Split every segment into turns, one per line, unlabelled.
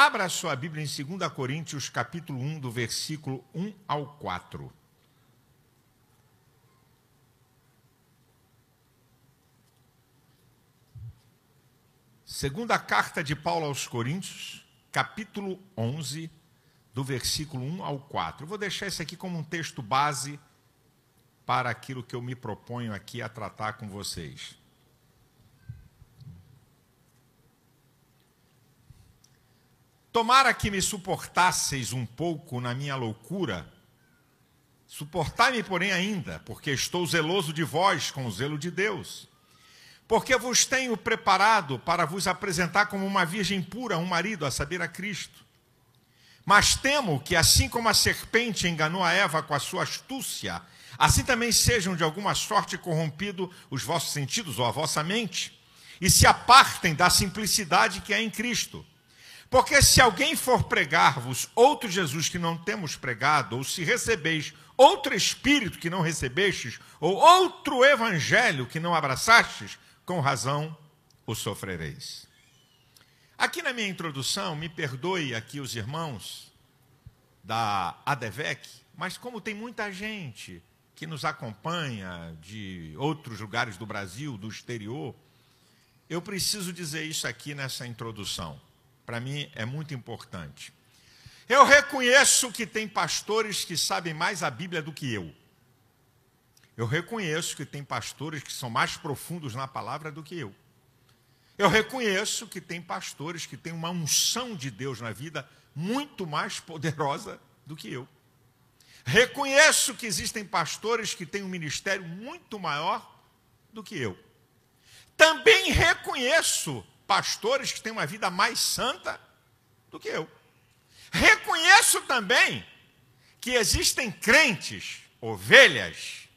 Abra sua Bíblia em 2 Coríntios, capítulo 1, do versículo 1 ao 4. Segunda carta de Paulo aos Coríntios, capítulo 11, do versículo 1 ao 4. Eu vou deixar isso aqui como um texto base para aquilo que eu me proponho aqui a tratar com vocês. Tomara que me suportasseis um pouco na minha loucura. Suportai-me, porém, ainda, porque estou zeloso de vós com o zelo de Deus. Porque vos tenho preparado para vos apresentar como uma virgem pura, um marido, a saber, a Cristo. Mas temo que, assim como a serpente enganou a Eva com a sua astúcia, assim também sejam de alguma sorte corrompidos os vossos sentidos ou a vossa mente, e se apartem da simplicidade que é em Cristo porque se alguém for pregar-vos outro Jesus que não temos pregado, ou se recebeis outro Espírito que não recebestes, ou outro Evangelho que não abraçastes, com razão o sofrereis. Aqui na minha introdução, me perdoe aqui os irmãos da ADEVEC, mas como tem muita gente que nos acompanha de outros lugares do Brasil, do exterior, eu preciso dizer isso aqui nessa introdução para mim é muito importante. Eu reconheço que tem pastores que sabem mais a Bíblia do que eu. Eu reconheço que tem pastores que são mais profundos na palavra do que eu. Eu reconheço que tem pastores que têm uma unção de Deus na vida muito mais poderosa do que eu. Reconheço que existem pastores que têm um ministério muito maior do que eu. Também reconheço pastores que têm uma vida mais santa do que eu. Reconheço também que existem crentes, ovelhas,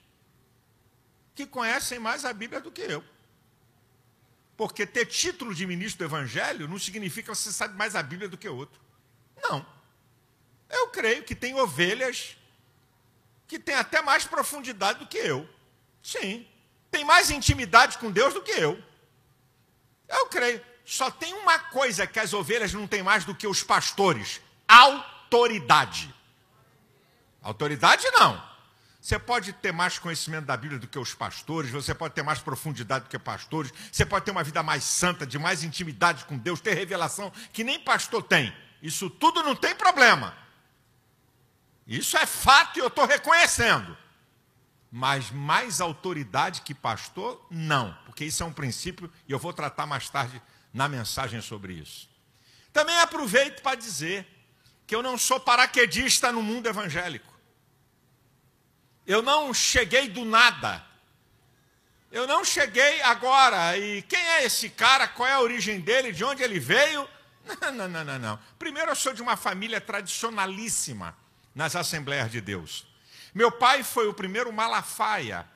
que conhecem mais a Bíblia do que eu. Porque ter título de ministro do Evangelho não significa que você sabe mais a Bíblia do que o outro. Não. Eu creio que tem ovelhas que têm até mais profundidade do que eu. Sim. Tem mais intimidade com Deus do que eu. Eu creio. Só tem uma coisa que as ovelhas não têm mais do que os pastores: autoridade. Autoridade não. Você pode ter mais conhecimento da Bíblia do que os pastores, você pode ter mais profundidade do que pastores, você pode ter uma vida mais santa, de mais intimidade com Deus, ter revelação que nem pastor tem. Isso tudo não tem problema. Isso é fato e eu estou reconhecendo mas mais autoridade que pastor, não, porque isso é um princípio e eu vou tratar mais tarde na mensagem sobre isso. Também aproveito para dizer que eu não sou paraquedista no mundo evangélico. Eu não cheguei do nada. Eu não cheguei agora. E quem é esse cara? Qual é a origem dele? De onde ele veio? Não, não, não, não, não. Primeiro, eu sou de uma família tradicionalíssima nas Assembleias de Deus. Meu pai foi o primeiro malafaia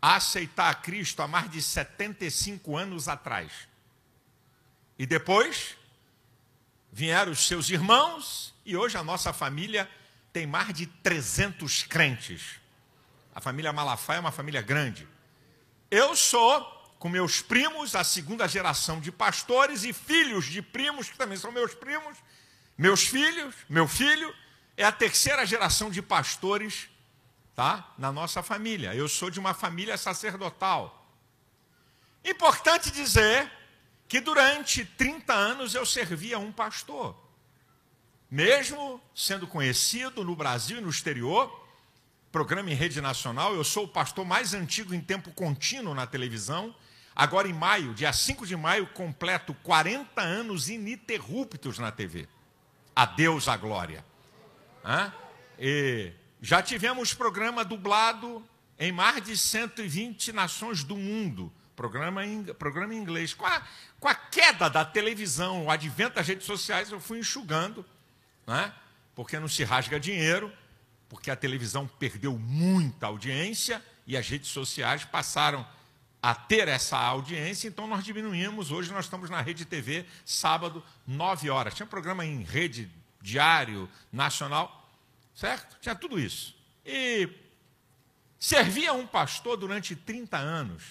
a aceitar a Cristo há mais de 75 anos atrás. E depois vieram os seus irmãos, e hoje a nossa família tem mais de 300 crentes. A família Malafaia é uma família grande. Eu sou, com meus primos, a segunda geração de pastores e filhos de primos, que também são meus primos, meus filhos, meu filho, é a terceira geração de pastores tá? na nossa família. Eu sou de uma família sacerdotal. Importante dizer que durante 30 anos eu servia um pastor. Mesmo sendo conhecido no Brasil e no exterior, programa em rede nacional, eu sou o pastor mais antigo em tempo contínuo na televisão. Agora em maio, dia 5 de maio, completo 40 anos ininterruptos na TV. Adeus à glória. E já tivemos programa dublado em mais de 120 nações do mundo. Programa em, programa em inglês. Com a, com a queda da televisão, o advento das redes sociais, eu fui enxugando, né? porque não se rasga dinheiro, porque a televisão perdeu muita audiência e as redes sociais passaram a ter essa audiência, então nós diminuímos. Hoje nós estamos na Rede TV, sábado, 9 horas. Tinha um programa em rede diário, nacional, certo? Tinha tudo isso. E servia um pastor durante 30 anos.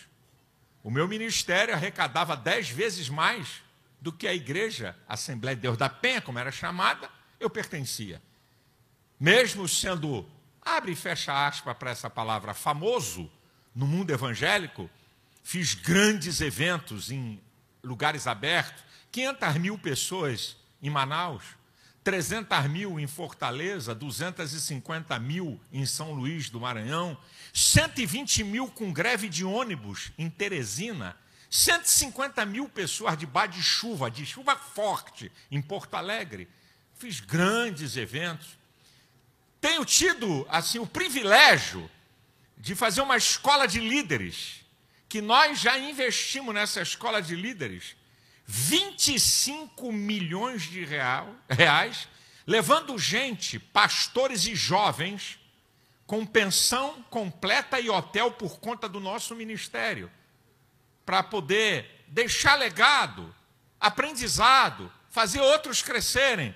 O meu ministério arrecadava 10 vezes mais do que a igreja, a Assembleia de Deus da Penha, como era chamada, eu pertencia. Mesmo sendo, abre e fecha aspas para essa palavra, famoso no mundo evangélico, fiz grandes eventos em lugares abertos, 500 mil pessoas em Manaus, 300 mil em Fortaleza, 250 mil em São Luís do Maranhão, 120 mil com greve de ônibus em Teresina, 150 mil pessoas debaixo de chuva, de chuva forte em Porto Alegre. Fiz grandes eventos. Tenho tido assim o privilégio de fazer uma escola de líderes, que nós já investimos nessa escola de líderes 25 milhões de real, reais, levando gente, pastores e jovens, com pensão completa e hotel por conta do nosso ministério, para poder deixar legado, aprendizado, fazer outros crescerem.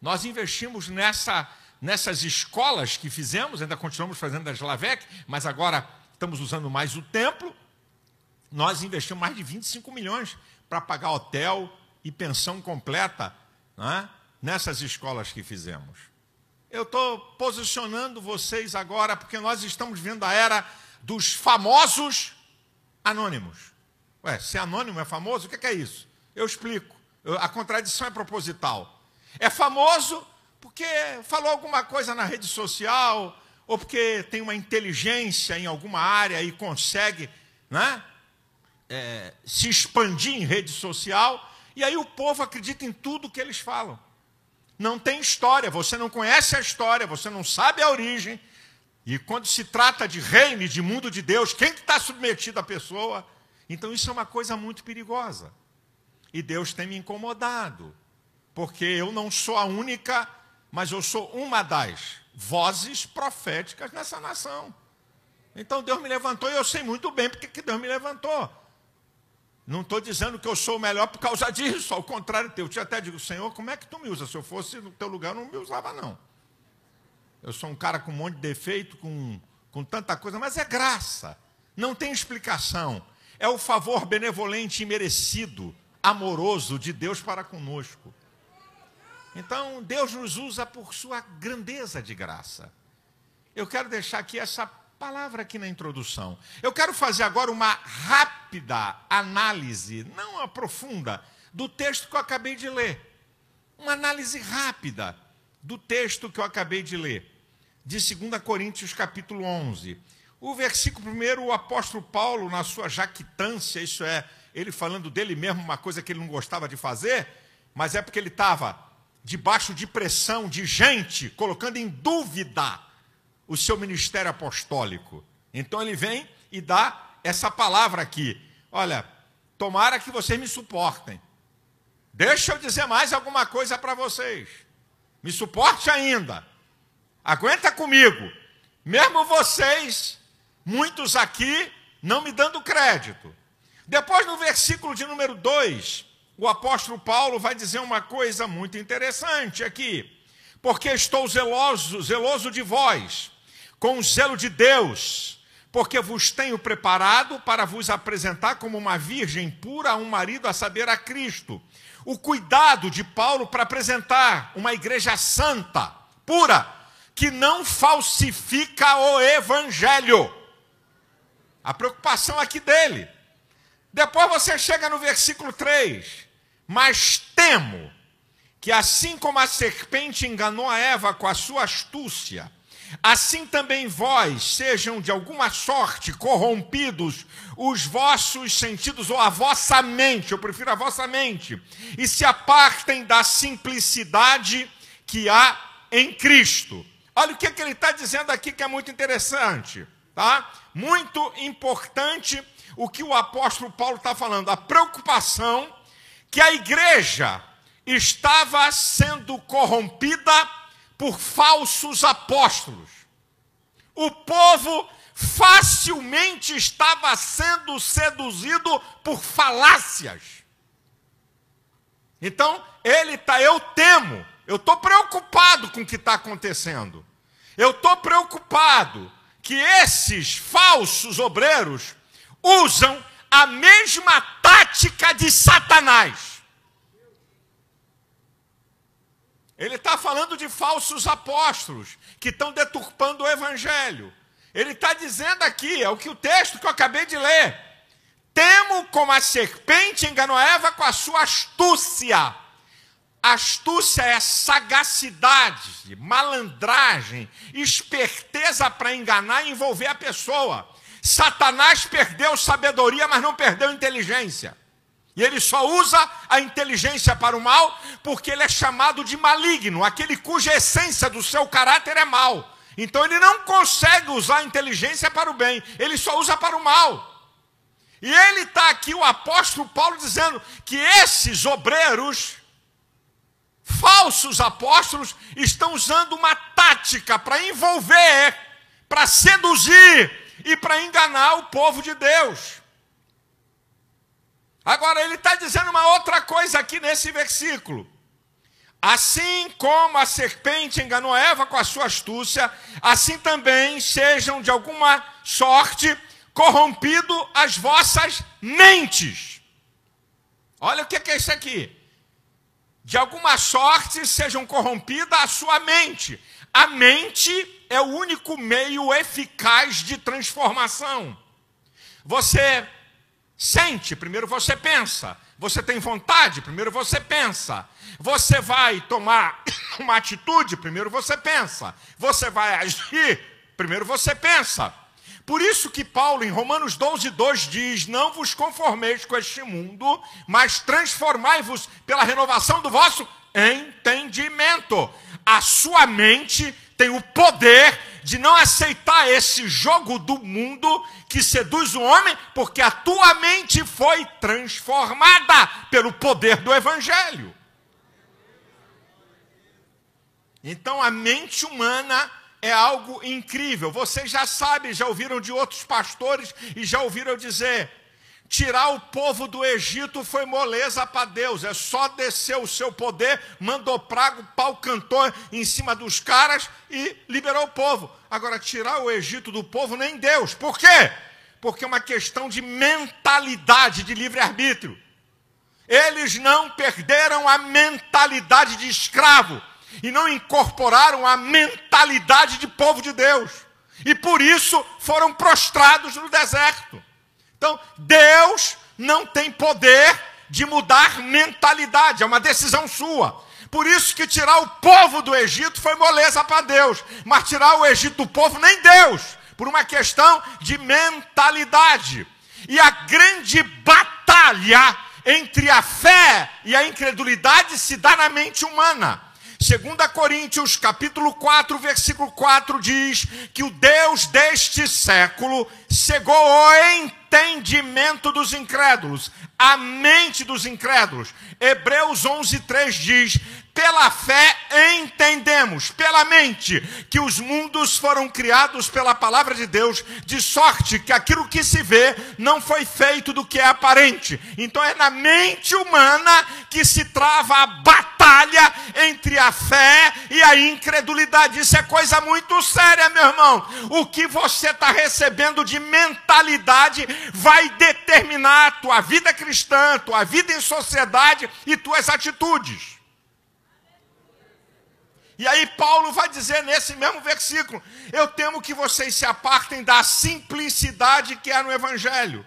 Nós investimos nessa, nessas escolas que fizemos, ainda continuamos fazendo as Lavec, mas agora estamos usando mais o templo. Nós investimos mais de 25 milhões para pagar hotel e pensão completa né, nessas escolas que fizemos. Eu estou posicionando vocês agora porque nós estamos vendo a era dos famosos anônimos. Ué, se é anônimo é famoso, o que é, é isso? Eu explico. A contradição é proposital. É famoso porque falou alguma coisa na rede social, ou porque tem uma inteligência em alguma área e consegue né, é, se expandir em rede social, e aí o povo acredita em tudo que eles falam. Não tem história, você não conhece a história, você não sabe a origem. E quando se trata de reino, de mundo de Deus, quem está submetido à pessoa? Então isso é uma coisa muito perigosa. E Deus tem me incomodado, porque eu não sou a única, mas eu sou uma das vozes proféticas nessa nação. Então Deus me levantou e eu sei muito bem porque que Deus me levantou. Não estou dizendo que eu sou o melhor por causa disso, ao contrário teu. Eu até digo, Senhor, como é que tu me usa? Se eu fosse no teu lugar, eu não me usava, não. Eu sou um cara com um monte de defeito, com, com tanta coisa, mas é graça. Não tem explicação. É o favor benevolente e merecido, amoroso de Deus para conosco. Então, Deus nos usa por sua grandeza de graça. Eu quero deixar aqui essa palavra aqui na introdução. Eu quero fazer agora uma rápida análise, não a profunda, do texto que eu acabei de ler. Uma análise rápida do texto que eu acabei de ler, de 2 Coríntios capítulo 11. O versículo primeiro, o apóstolo Paulo, na sua jactância, isso é, ele falando dele mesmo, uma coisa que ele não gostava de fazer, mas é porque ele estava debaixo de pressão de gente, colocando em dúvida o seu ministério apostólico. Então ele vem e dá essa palavra aqui: Olha, tomara que vocês me suportem. Deixa eu dizer mais alguma coisa para vocês. Me suporte ainda. Aguenta comigo. Mesmo vocês, muitos aqui, não me dando crédito. Depois, no versículo de número 2, o apóstolo Paulo vai dizer uma coisa muito interessante aqui. Porque estou zeloso, zeloso de vós, com o zelo de Deus, porque vos tenho preparado para vos apresentar como uma virgem pura a um marido, a saber, a Cristo. O cuidado de Paulo para apresentar uma igreja santa, pura, que não falsifica o evangelho. A preocupação aqui dele. Depois você chega no versículo 3. Mas temo que, assim como a serpente enganou a Eva com a sua astúcia, Assim também vós sejam de alguma sorte corrompidos os vossos sentidos ou a vossa mente, eu prefiro a vossa mente, e se apartem da simplicidade que há em Cristo. Olha o que, é que ele está dizendo aqui que é muito interessante, tá? Muito importante o que o apóstolo Paulo está falando, a preocupação que a igreja estava sendo corrompida por falsos apóstolos. O povo facilmente estava sendo seduzido por falácias. Então, ele está, eu temo, eu estou preocupado com o que está acontecendo. Eu estou preocupado que esses falsos obreiros usam a mesma tática de Satanás. Ele está falando de falsos apóstolos que estão deturpando o evangelho. Ele está dizendo aqui, é o que o texto que eu acabei de ler. Temo como a serpente enganou Eva com a sua astúcia. Astúcia é sagacidade, malandragem, esperteza para enganar e envolver a pessoa. Satanás perdeu sabedoria, mas não perdeu inteligência. E ele só usa a inteligência para o mal porque ele é chamado de maligno, aquele cuja essência do seu caráter é mal. Então ele não consegue usar a inteligência para o bem, ele só usa para o mal. E ele está aqui, o apóstolo Paulo, dizendo que esses obreiros, falsos apóstolos, estão usando uma tática para envolver, para seduzir e para enganar o povo de Deus. Agora, ele está dizendo uma outra coisa aqui nesse versículo. Assim como a serpente enganou Eva com a sua astúcia, assim também sejam de alguma sorte corrompido as vossas mentes. Olha o que é isso aqui. De alguma sorte sejam corrompida a sua mente. A mente é o único meio eficaz de transformação. Você sente, primeiro você pensa. Você tem vontade, primeiro você pensa. Você vai tomar uma atitude, primeiro você pensa. Você vai agir, primeiro você pensa. Por isso que Paulo, em Romanos 12, 2, diz: Não vos conformeis com este mundo, mas transformai-vos pela renovação do vosso entendimento. A sua mente tem o poder de não aceitar esse jogo do mundo que seduz o homem, porque a tua mente foi transformada pelo poder do Evangelho. Então a mente humana é algo incrível. Vocês já sabem, já ouviram de outros pastores e já ouviram dizer: Tirar o povo do Egito foi moleza para Deus, é só descer o seu poder, mandou prago, pau cantor em cima dos caras e liberou o povo. Agora, tirar o Egito do povo, nem Deus, por quê? Porque é uma questão de mentalidade, de livre-arbítrio. Eles não perderam a mentalidade de escravo e não incorporaram a mentalidade de povo de Deus, e por isso foram prostrados no deserto. Então, Deus não tem poder de mudar mentalidade, é uma decisão sua. Por isso que tirar o povo do Egito foi moleza para Deus, mas tirar o Egito do povo nem Deus, por uma questão de mentalidade. E a grande batalha entre a fé e a incredulidade se dá na mente humana. 2 Coríntios, capítulo 4, versículo 4 diz que o Deus deste século cegou o entendimento dos incrédulos, a mente dos incrédulos. Hebreus 11:3 diz: pela fé entendemos, pela mente, que os mundos foram criados pela palavra de Deus, de sorte que aquilo que se vê não foi feito do que é aparente. Então é na mente humana que se trava a batalha entre a fé e a incredulidade. Isso é coisa muito séria, meu irmão. O que você está recebendo de mentalidade vai determinar a tua vida cristã, tua vida em sociedade e tuas atitudes. E aí Paulo vai dizer nesse mesmo versículo: Eu temo que vocês se apartem da simplicidade que há é no evangelho.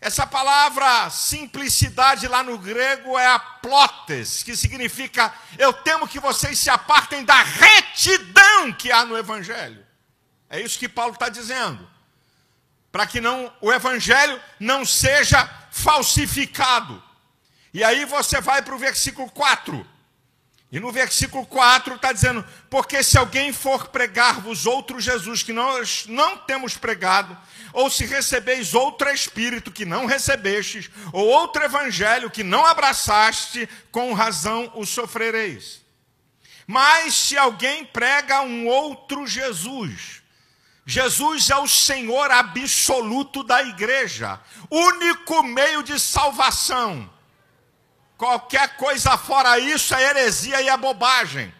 Essa palavra simplicidade lá no grego é aplotes, que significa eu temo que vocês se apartem da retidão que há no Evangelho. É isso que Paulo está dizendo. Para que não o Evangelho não seja falsificado. E aí você vai para o versículo 4. E no versículo 4 está dizendo: Porque se alguém for pregar-vos outro Jesus que nós não temos pregado, ou se recebeis outro Espírito que não recebestes, ou outro Evangelho que não abraçaste, com razão o sofrereis. Mas se alguém prega um outro Jesus, Jesus é o Senhor absoluto da igreja, único meio de salvação Qualquer coisa fora isso é heresia e é bobagem.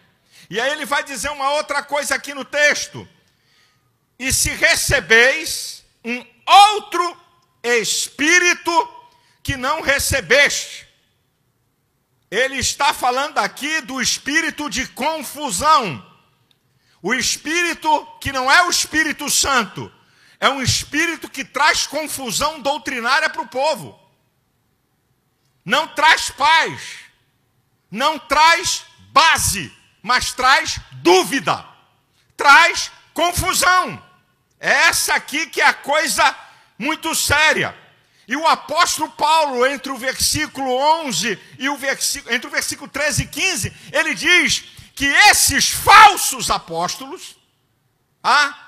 E aí ele vai dizer uma outra coisa aqui no texto. E se recebeis um outro espírito que não recebeste. Ele está falando aqui do espírito de confusão. O espírito que não é o Espírito Santo, é um espírito que traz confusão doutrinária para o povo não traz paz, não traz base, mas traz dúvida, traz confusão. É essa aqui que é a coisa muito séria. E o apóstolo Paulo, entre o versículo 11 e o versículo, entre o versículo 13 e 15, ele diz que esses falsos apóstolos, ah,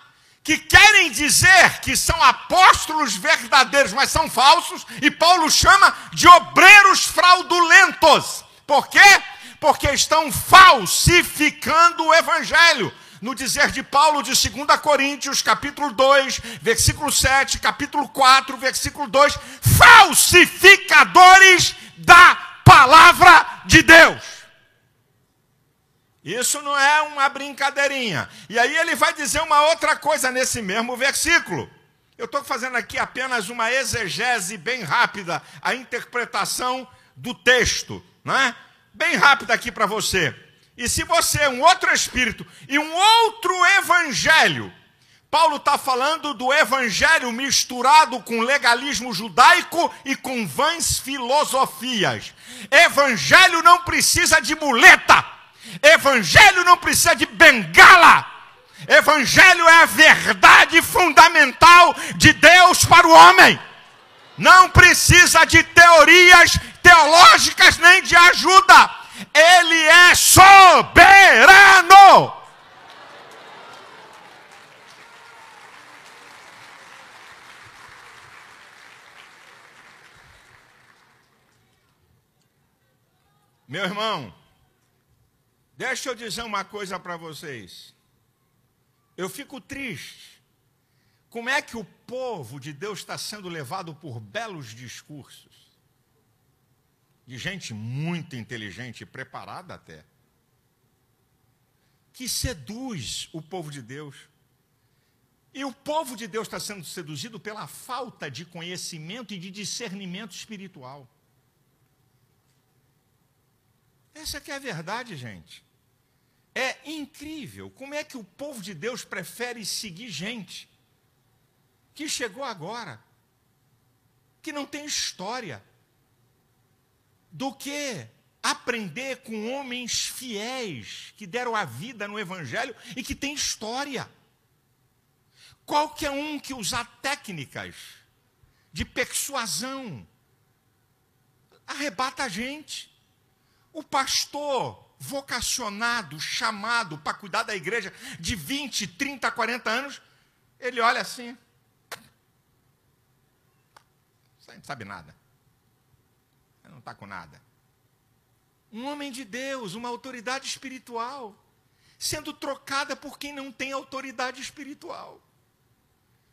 que querem dizer que são apóstolos verdadeiros, mas são falsos, e Paulo chama de obreiros fraudulentos. Por quê? Porque estão falsificando o evangelho. No dizer de Paulo de 2 Coríntios, capítulo 2, versículo 7, capítulo 4, versículo 2, falsificadores da palavra de Deus. Isso não é uma brincadeirinha. E aí ele vai dizer uma outra coisa nesse mesmo versículo. Eu estou fazendo aqui apenas uma exegese bem rápida, a interpretação do texto, né? Bem rápida aqui para você. E se você é um outro espírito e um outro evangelho, Paulo está falando do evangelho misturado com legalismo judaico e com vãs filosofias. Evangelho não precisa de muleta. Evangelho não precisa de bengala. Evangelho é a verdade fundamental de Deus para o homem. Não precisa de teorias teológicas nem de ajuda. Ele é soberano. Meu irmão, Deixa eu dizer uma coisa para vocês. Eu fico triste. Como é que o povo de Deus está sendo levado por belos discursos? De gente muito inteligente e preparada até. Que seduz o povo de Deus. E o povo de Deus está sendo seduzido pela falta de conhecimento e de discernimento espiritual. Essa que é a verdade, gente. É incrível como é que o povo de Deus prefere seguir gente que chegou agora, que não tem história, do que aprender com homens fiéis que deram a vida no Evangelho e que têm história. Qualquer um que usar técnicas de persuasão arrebata a gente. O pastor vocacionado, chamado para cuidar da igreja de 20, 30, 40 anos, ele olha assim. Não sabe nada. Ele não está com nada. Um homem de Deus, uma autoridade espiritual, sendo trocada por quem não tem autoridade espiritual.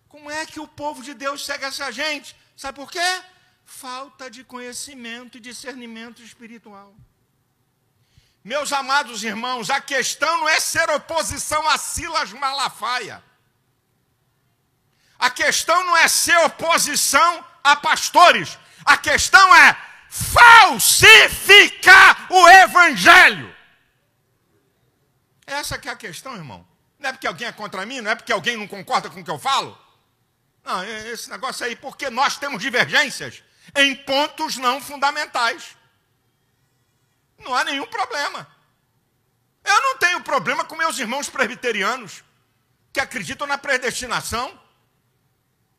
Como é que o povo de Deus segue essa gente? Sabe por quê? Falta de conhecimento e discernimento espiritual. Meus amados irmãos, a questão não é ser oposição a Silas Malafaia. A questão não é ser oposição a pastores. A questão é falsificar o evangelho. É essa que é a questão, irmão. Não é porque alguém é contra mim, não é porque alguém não concorda com o que eu falo. Não, é, esse negócio aí, porque nós temos divergências em pontos não fundamentais. Não há nenhum problema. Eu não tenho problema com meus irmãos presbiterianos que acreditam na predestinação.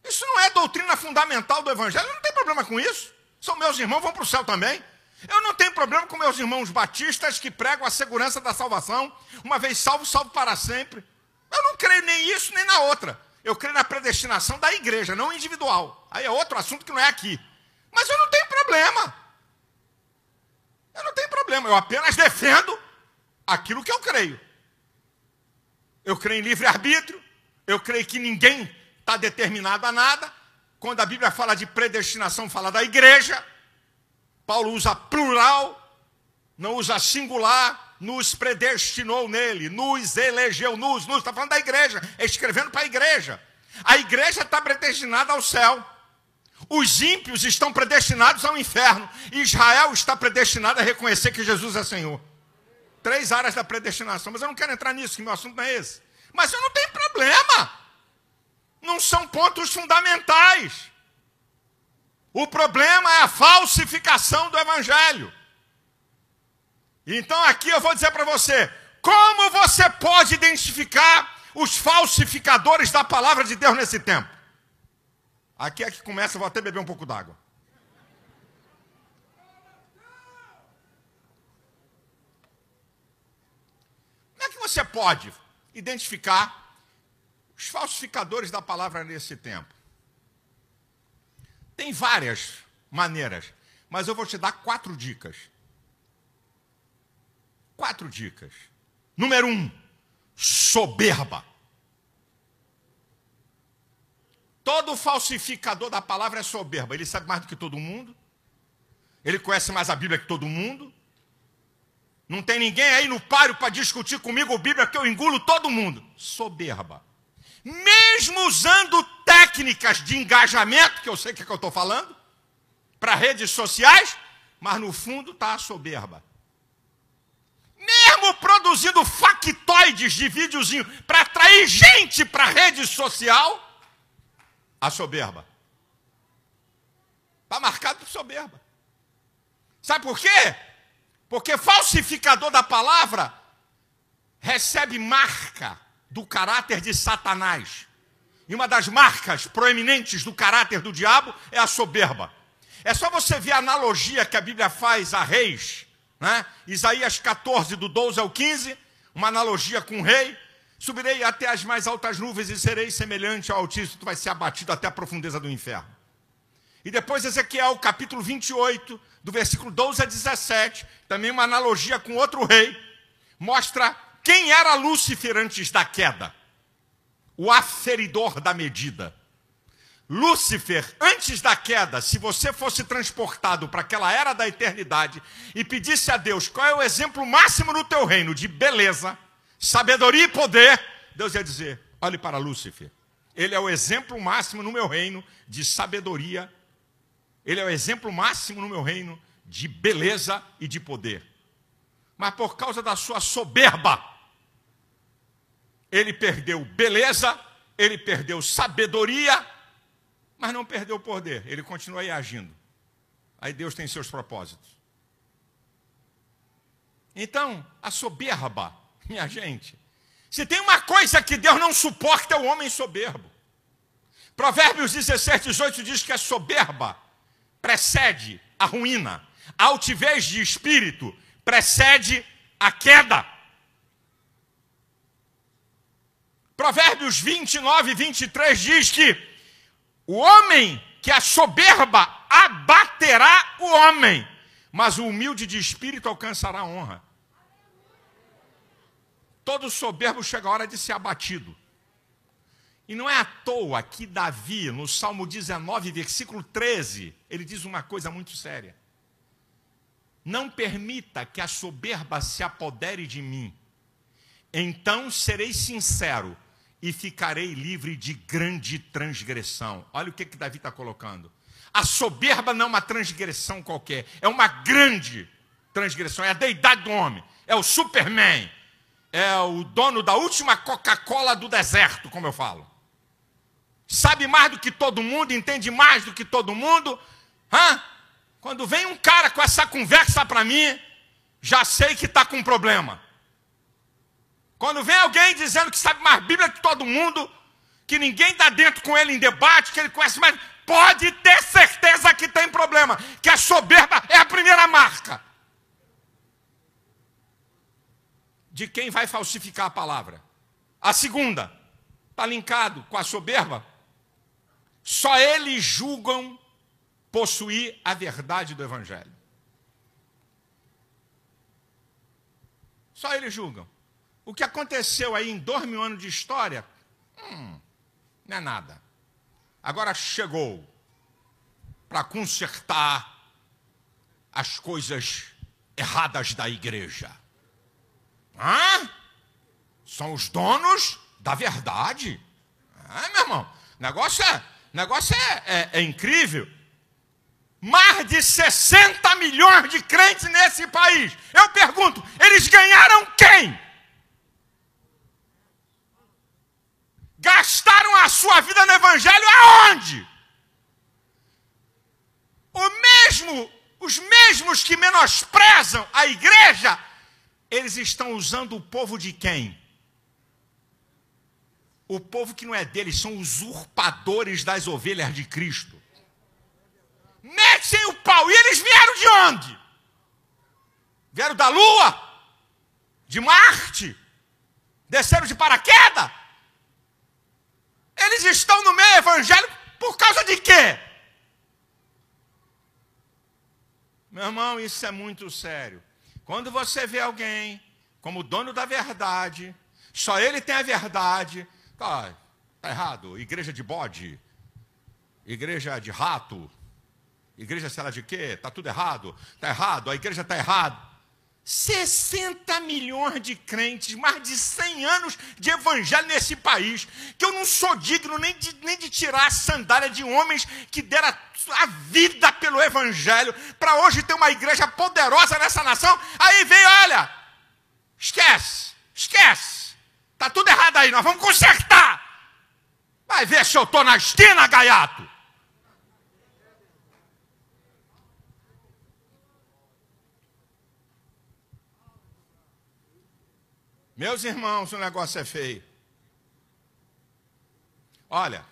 Isso não é doutrina fundamental do Evangelho. Eu não tenho problema com isso. São meus irmãos, vão para o céu também. Eu não tenho problema com meus irmãos batistas que pregam a segurança da salvação. Uma vez salvo, salvo para sempre. Eu não creio nem isso nem na outra. Eu creio na predestinação da igreja, não individual. Aí é outro assunto que não é aqui. Mas eu não tenho problema. Eu não tenho problema, eu apenas defendo aquilo que eu creio. Eu creio em livre-arbítrio, eu creio que ninguém está determinado a nada. Quando a Bíblia fala de predestinação, fala da igreja. Paulo usa plural, não usa singular, nos predestinou nele, nos elegeu, nos, nos, está falando da igreja, escrevendo para a igreja. A igreja está predestinada ao céu. Os ímpios estão predestinados ao inferno. Israel está predestinado a reconhecer que Jesus é Senhor. Três áreas da predestinação. Mas eu não quero entrar nisso, que meu assunto não é esse. Mas eu não tenho problema. Não são pontos fundamentais. O problema é a falsificação do Evangelho. Então aqui eu vou dizer para você: como você pode identificar os falsificadores da palavra de Deus nesse tempo? Aqui é que começa, vou até beber um pouco d'água. Como é que você pode identificar os falsificadores da palavra nesse tempo? Tem várias maneiras, mas eu vou te dar quatro dicas. Quatro dicas. Número um, soberba. Todo falsificador da palavra é soberba. Ele sabe mais do que todo mundo. Ele conhece mais a Bíblia que todo mundo. Não tem ninguém aí no páreo para discutir comigo a Bíblia que eu engulo todo mundo. Soberba. Mesmo usando técnicas de engajamento, que eu sei é o que, é que eu estou falando, para redes sociais, mas no fundo está a soberba. Mesmo produzindo factoides de videozinho para atrair gente para a rede social, a soberba. Está marcado por soberba. Sabe por quê? Porque falsificador da palavra recebe marca do caráter de Satanás. E uma das marcas proeminentes do caráter do diabo é a soberba. É só você ver a analogia que a Bíblia faz a reis, né? Isaías 14, do 12 ao 15, uma analogia com o rei, Subirei até as mais altas nuvens e serei semelhante ao Altíssimo. Tu vai ser abatido até a profundeza do inferno. E depois Ezequiel, capítulo 28, do versículo 12 a 17, também uma analogia com outro rei, mostra quem era Lúcifer antes da queda. O aferidor da medida. Lúcifer, antes da queda, se você fosse transportado para aquela era da eternidade e pedisse a Deus qual é o exemplo máximo no teu reino de beleza, sabedoria e poder, Deus ia dizer: olhe para Lúcifer. Ele é o exemplo máximo no meu reino de sabedoria. Ele é o exemplo máximo no meu reino de beleza e de poder. Mas por causa da sua soberba, ele perdeu beleza, ele perdeu sabedoria, mas não perdeu poder. Ele continua aí agindo. Aí Deus tem seus propósitos. Então, a soberba Minha gente, se tem uma coisa que Deus não suporta é o homem soberbo. Provérbios 17, 18 diz que a soberba precede a ruína, a altivez de espírito precede a queda. Provérbios 29, 23 diz que o homem que a soberba abaterá o homem, mas o humilde de espírito alcançará honra. Todo soberbo chega a hora de ser abatido. E não é à toa que Davi, no Salmo 19, versículo 13, ele diz uma coisa muito séria: Não permita que a soberba se apodere de mim, então serei sincero e ficarei livre de grande transgressão. Olha o que, que Davi está colocando. A soberba não é uma transgressão qualquer, é uma grande transgressão, é a deidade do homem, é o Superman, é o dono da última Coca-Cola do deserto, como eu falo. Sabe mais do que todo mundo, entende mais do que todo mundo. Hã? Quando vem um cara com essa conversa para mim, já sei que está com um problema. Quando vem alguém dizendo que sabe mais Bíblia que todo mundo, que ninguém está dentro com ele em debate, que ele conhece mais, pode ter certeza que tem problema, que a soberba é a primeira marca. de quem vai falsificar a palavra. A segunda, está linkado com a soberba, só eles julgam possuir a verdade do Evangelho. Só eles julgam. O que aconteceu aí em dois mil anos de história, hum, não é nada. Agora chegou para consertar as coisas erradas da igreja. Hã? São os donos da verdade. Ah, meu irmão, negócio é, negócio é, é, é incrível. Mais de 60 milhões de crentes nesse país. Eu pergunto, eles ganharam quem? Gastaram a sua vida no Evangelho aonde? O mesmo, os mesmos que menosprezam a igreja eles estão usando o povo de quem? O povo que não é deles, são usurpadores das ovelhas de Cristo. Metem o pau. E eles vieram de onde? Vieram da lua? De Marte? Desceram de paraquedas? Eles estão no meio evangélico por causa de quê? Meu irmão, isso é muito sério. Quando você vê alguém como dono da verdade, só ele tem a verdade, Está tá errado. Igreja de bode, igreja de rato, igreja sei lá de quê, tá tudo errado, tá errado, a igreja tá errada. 60 milhões de crentes, mais de 100 anos de evangelho nesse país, que eu não sou digno nem de, nem de tirar a sandália de homens que deram a, vida pelo evangelho, para hoje ter uma igreja poderosa nessa nação, aí vem, olha, esquece, esquece, está tudo errado aí, nós vamos consertar. Vai ver se eu estou na esquina, gaiato. Meus irmãos, o negócio é feio. Olha,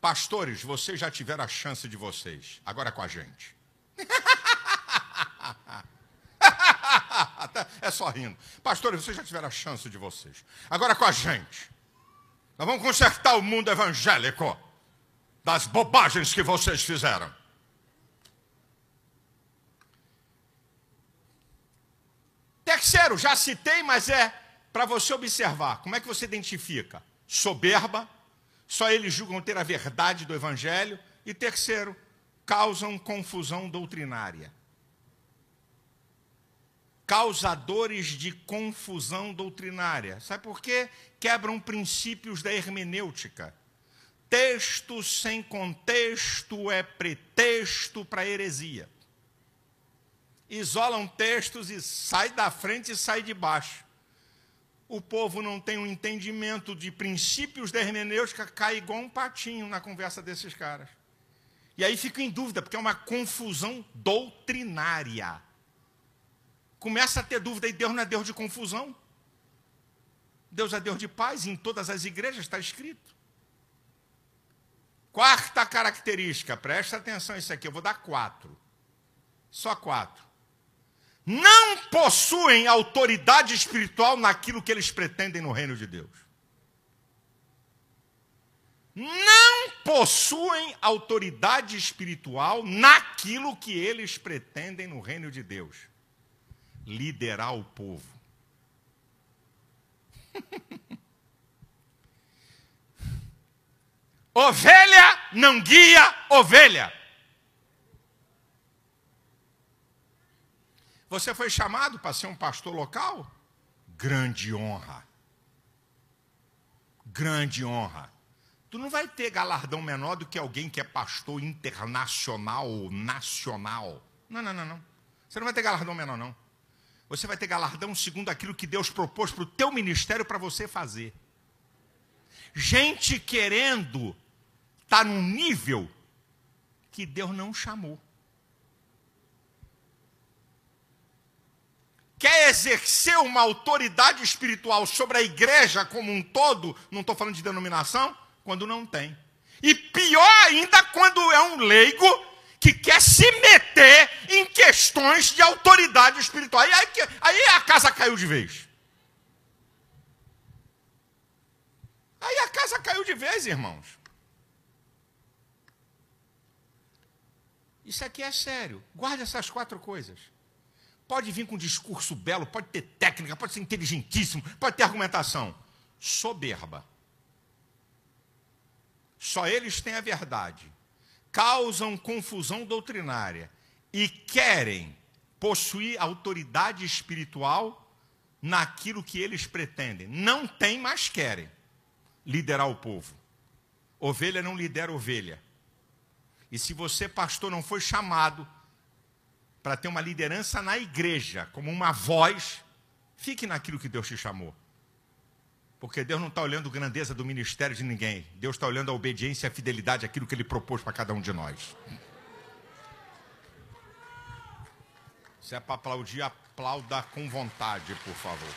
pastores, vocês já tiveram a chance de vocês, agora é com a gente. É só rindo. Pastores, vocês já tiveram a chance de vocês. Agora é com a gente. Nós vamos consertar o mundo evangélico das bobagens que vocês fizeram. Terceiro, é já citei, mas é para você observar. Como é que você identifica? Soberba, só eles julgam ter a verdade do evangelho. E terceiro, causam confusão doutrinária. Causadores de confusão doutrinária. Sabe por quê? Quebram princípios da hermenêutica. Texto sem contexto é pretexto para heresia isolam textos e sai da frente e sai de baixo. O povo não tem um entendimento de princípios da hermenêutica, cai igual um patinho na conversa desses caras. E aí fica em dúvida, porque é uma confusão doutrinária. Começa a ter dúvida, e Deus não é Deus de confusão? Deus é Deus de paz, em todas as igrejas está escrito. Quarta característica, presta atenção isso aqui, eu vou dar quatro. Só quatro não possuem autoridade espiritual naquilo que eles pretendem no reino de Deus. Não possuem autoridade espiritual naquilo que eles pretendem no reino de Deus liderar o povo. ovelha não guia ovelha. Você foi chamado para ser um pastor local? Grande honra. Grande honra. Tu não vai ter galardão menor do que alguém que é pastor internacional ou nacional. Não, não, não, não. Você não vai ter galardão menor, não. Você vai ter galardão segundo aquilo que Deus propôs para o teu ministério para você fazer. Gente querendo estar tá num nível que Deus não chamou. quer exercer uma autoridade espiritual sobre a igreja como um todo, não estou falando de denominação, quando não tem. E pior ainda quando é um leigo que quer se meter em questões de autoridade espiritual. E aí, aí a casa caiu de vez. Aí a casa caiu de vez, irmãos. Isso aqui é sério. Guarde essas quatro coisas. Pode vir com um discurso belo, pode ter técnica, pode ser inteligentíssimo, pode ter argumentação. Soberba. Só eles têm a verdade. Causam confusão doutrinária e querem possuir autoridade espiritual naquilo que eles pretendem. Não tem, mas querem liderar o povo. Ovelha não lidera ovelha. E se você, pastor, não foi chamado para ter uma liderança na igreja, como uma voz, fique naquilo que Deus te chamou. Porque Deus não está olhando a grandeza do ministério de ninguém. Deus está olhando a obediência e a fidelidade àquilo que Ele propôs para cada um de nós. Se é para aplaudir, aplauda com vontade, por favor.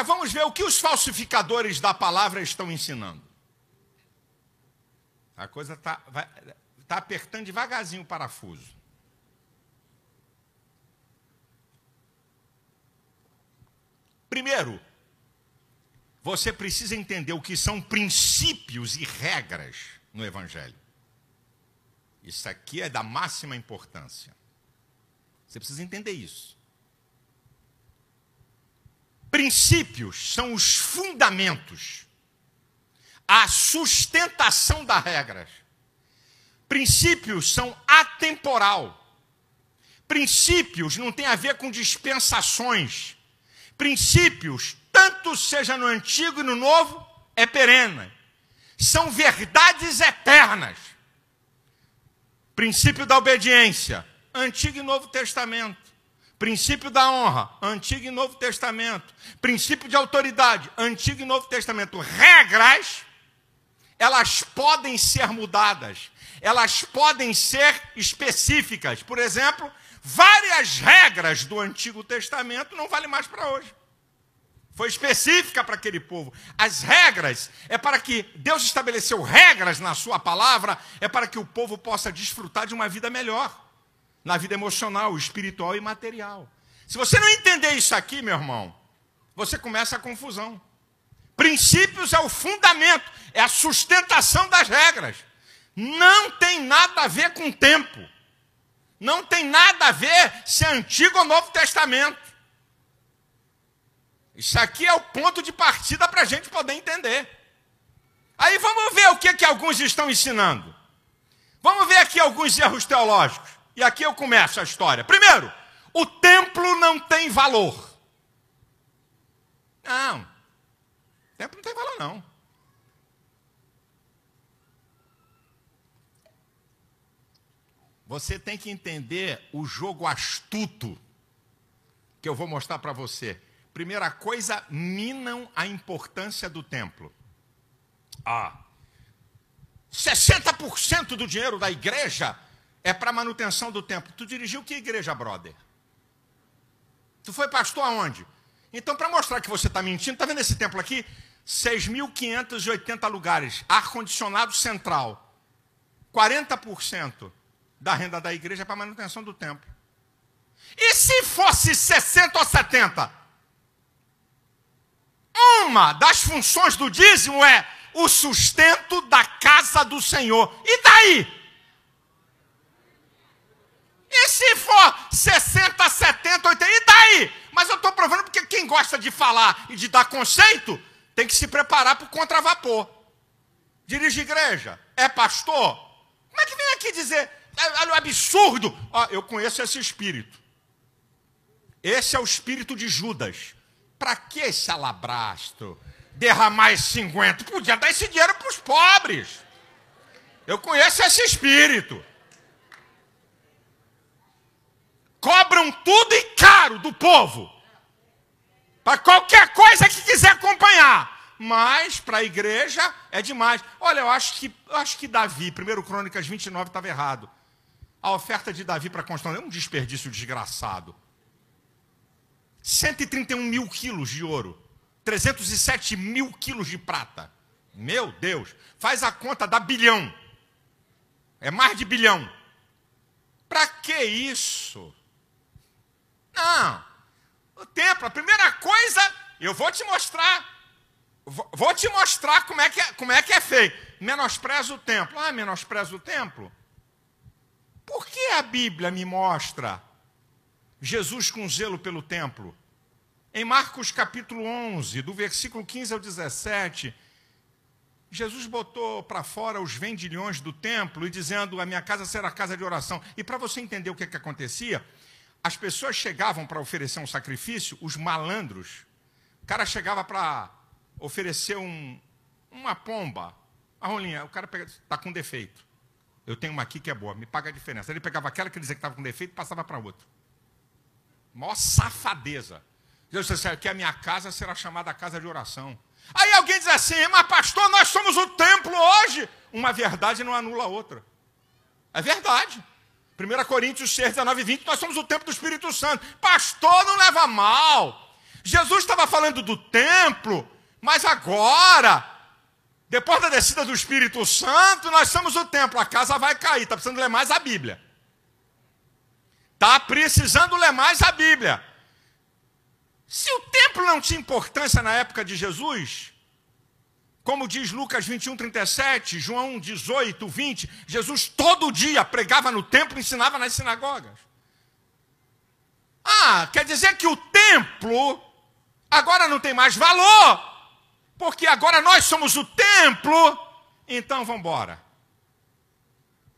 Agora vamos ver o que os falsificadores da palavra estão ensinando. A coisa está tá apertando devagarzinho o parafuso. Primeiro, você precisa entender o que são princípios e regras no Evangelho. Isso aqui é da máxima importância. Você precisa entender isso. Princípios são os fundamentos, a sustentação das regras. Princípios são atemporal. Princípios não tem a ver com dispensações. Princípios, tanto seja no antigo e no novo, é perene. São verdades eternas. Princípio da obediência, Antigo e Novo Testamento. Princípio da honra, Antigo e Novo Testamento. Princípio de autoridade, Antigo e Novo Testamento. Regras, elas podem ser mudadas, elas podem ser específicas. Por exemplo, várias regras do Antigo Testamento não valem mais para hoje. Foi específica para aquele povo. As regras é para que Deus estabeleceu regras na sua palavra, é para que o povo possa desfrutar de uma vida melhor na vida emocional, espiritual e material. Se você não entender isso aqui, meu irmão, você começa a confusão. Princípios é o fundamento, é a sustentação das regras. Não tem nada a ver com tempo. Não tem nada a ver se é Antigo ou Novo Testamento. Isso aqui é o ponto de partida para a gente poder entender. Aí vamos ver o que, que alguns estão ensinando. Vamos ver aqui alguns erros teológicos. E aqui eu começo a história. Primeiro, o templo não tem valor. Não. O templo não tem valor, não. Você tem que entender o jogo astuto que eu vou mostrar para você. Primeira coisa, minam a importância do templo. Ah, 60% do dinheiro da igreja é para manutenção do templo. Tu dirigiu que igreja, brother? Tu foi pastor aonde? Então, para mostrar que você está mentindo, está vendo esse templo aqui? 6.580 lugares, ar-condicionado central. 40% da renda da igreja é para manutenção do templo. E se fosse 60 ou 70? Uma das funções do dízimo é o sustento da casa do Senhor. E daí? E se for 60, 70, 80, e daí? Mas eu estou provando porque quem gosta de falar e de dar conceito tem que se preparar para o contravapor. Dirige igreja, é pastor? Como é que vem aqui dizer, olha é, o é absurdo? Ó, eu conheço esse espírito. Esse é o espírito de Judas. Para que esse alabastro? Derramar esse 50? Podia dar esse dinheiro para os pobres. Eu conheço esse espírito. cobram tudo e caro do povo. Para qualquer coisa que quiser acompanhar. Mas para a igreja é demais. Olha, eu acho que, eu acho que Davi, 1 Crônicas 29, estava errado. A oferta de Davi para Constantino é um desperdício desgraçado. 131 mil quilos de ouro, 307 mil quilos de prata. Meu Deus, faz a conta, dá bilhão. É mais de bilhão. Para que isso? Não. O templo, a primeira coisa, eu vou te mostrar. Vou te mostrar como é que é, como é, que é feito. Menospreza o templo. Ah, menospreza o templo? Por que a Bíblia me mostra Jesus com zelo pelo templo? Em Marcos capítulo 11, do versículo 15 ao 17, Jesus botou para fora os vendilhões do templo e dizendo: A minha casa será casa de oração. E para você entender o que, é que acontecia, as pessoas chegavam para oferecer um sacrifício, os malandros. O cara chegava para oferecer um, uma pomba. A ah, rolinha, o cara está com defeito. Eu tenho uma aqui que é boa, me paga a diferença. Ele pegava aquela que dizia que estava com defeito e passava para outra. Maior safadeza. Deus disse assim, que a minha casa será chamada casa de oração. Aí alguém diz assim, mas pastor, nós somos o templo hoje. Uma verdade não anula a outra. É verdade. 1 Coríntios 6, 19 e 20, nós somos o templo do Espírito Santo. Pastor, não leva mal. Jesus estava falando do templo, mas agora, depois da descida do Espírito Santo, nós somos o templo. A casa vai cair, está precisando ler mais a Bíblia. Está precisando ler mais a Bíblia. Se o templo não tinha importância na época de Jesus, como diz Lucas 21, 37, João 18, 20, Jesus todo dia pregava no templo e ensinava nas sinagogas. Ah, quer dizer que o templo agora não tem mais valor, porque agora nós somos o templo, então vamos embora.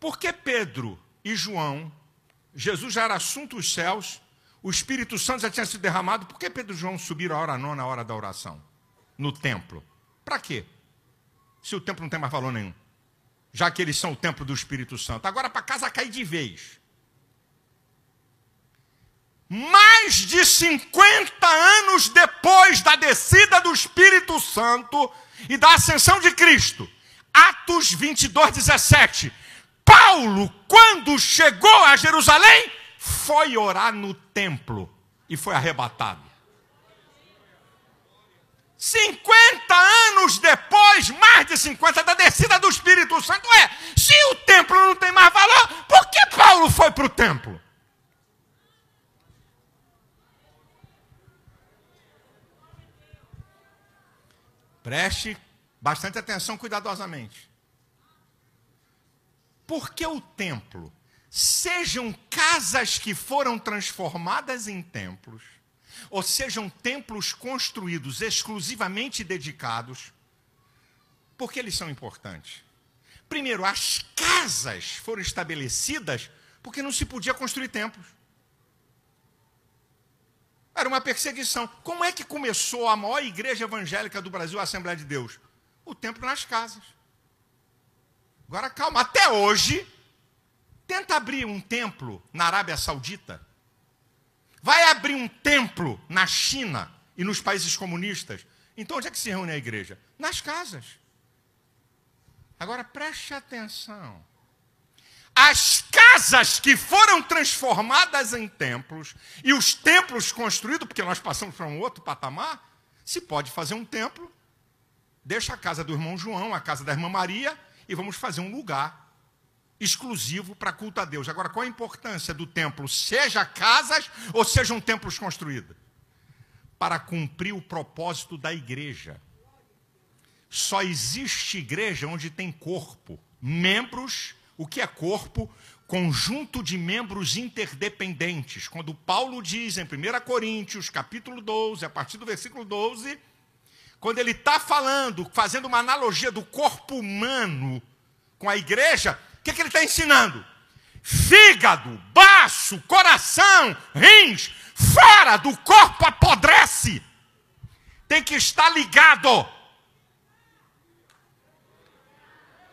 Por que Pedro e João, Jesus já era assunto dos céus, o Espírito Santo já tinha sido derramado, por que Pedro e João subiram a hora nona, a hora da oração, no templo? Para quê? Se o templo não tem mais valor nenhum. Já que eles são o templo do Espírito Santo. Agora, para casa cair de vez. Mais de 50 anos depois da descida do Espírito Santo e da ascensão de Cristo, Atos 22, 17. Paulo, quando chegou a Jerusalém, foi orar no templo e foi arrebatado. 50 anos depois, mais de 50 da descida do Espírito Santo, é: se o templo não tem mais valor, por que Paulo foi para o templo? Preste bastante atenção cuidadosamente. Porque o templo, sejam casas que foram transformadas em templos, ou sejam templos construídos exclusivamente dedicados, porque eles são importantes. Primeiro, as casas foram estabelecidas porque não se podia construir templos. Era uma perseguição. Como é que começou a maior igreja evangélica do Brasil, a Assembleia de Deus? O templo nas casas. Agora calma, até hoje, tenta abrir um templo na Arábia Saudita Vai abrir um templo na China e nos países comunistas. Então, onde é que se reúne a igreja? Nas casas. Agora preste atenção. As casas que foram transformadas em templos e os templos construídos, porque nós passamos para um outro patamar, se pode fazer um templo, deixa a casa do irmão João, a casa da irmã Maria e vamos fazer um lugar exclusivo para culto a Deus. Agora, qual a importância do templo? Seja casas ou sejam templos construídos? Para cumprir o propósito da igreja. Só existe igreja onde tem corpo, membros, o que é corpo? Conjunto de membros interdependentes. Quando Paulo diz em 1 Coríntios, capítulo 12, a partir do versículo 12, quando ele está falando, fazendo uma analogia do corpo humano com a igreja, o que, que ele está ensinando? Fígado, baço, coração, rins, fora do corpo apodrece. Tem que estar ligado.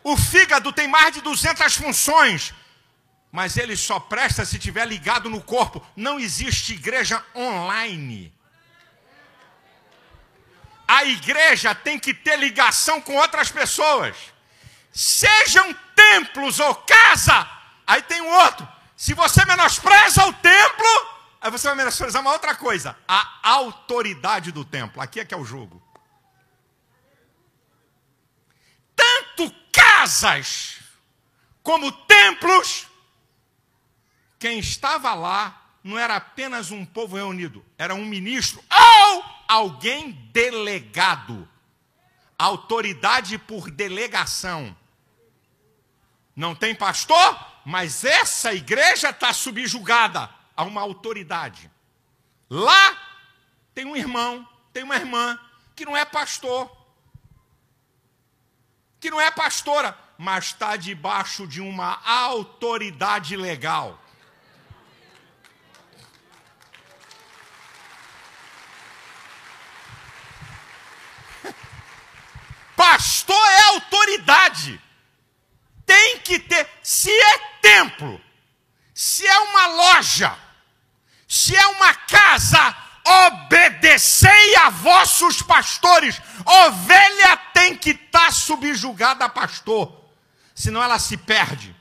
O fígado tem mais de 200 funções, mas ele só presta se tiver ligado no corpo. Não existe igreja online. A igreja tem que ter ligação com outras pessoas. Sejam templos ou casa, aí tem um outro. Se você menospreza o templo, aí você vai menosprezar uma outra coisa, a autoridade do templo. Aqui é que é o jogo. Tanto casas como templos, quem estava lá não era apenas um povo reunido, era um ministro ou alguém delegado. Autoridade por delegação não tem pastor, mas essa igreja está subjugada a uma autoridade. Lá tem um irmão, tem uma irmã que não é pastor, que não é pastora, mas está debaixo de uma autoridade legal. Pastor é autoridade haja. Se é uma casa, obedecei a vossos pastores. Ovelha tem que estar tá subjugada a pastor, senão ela se perde.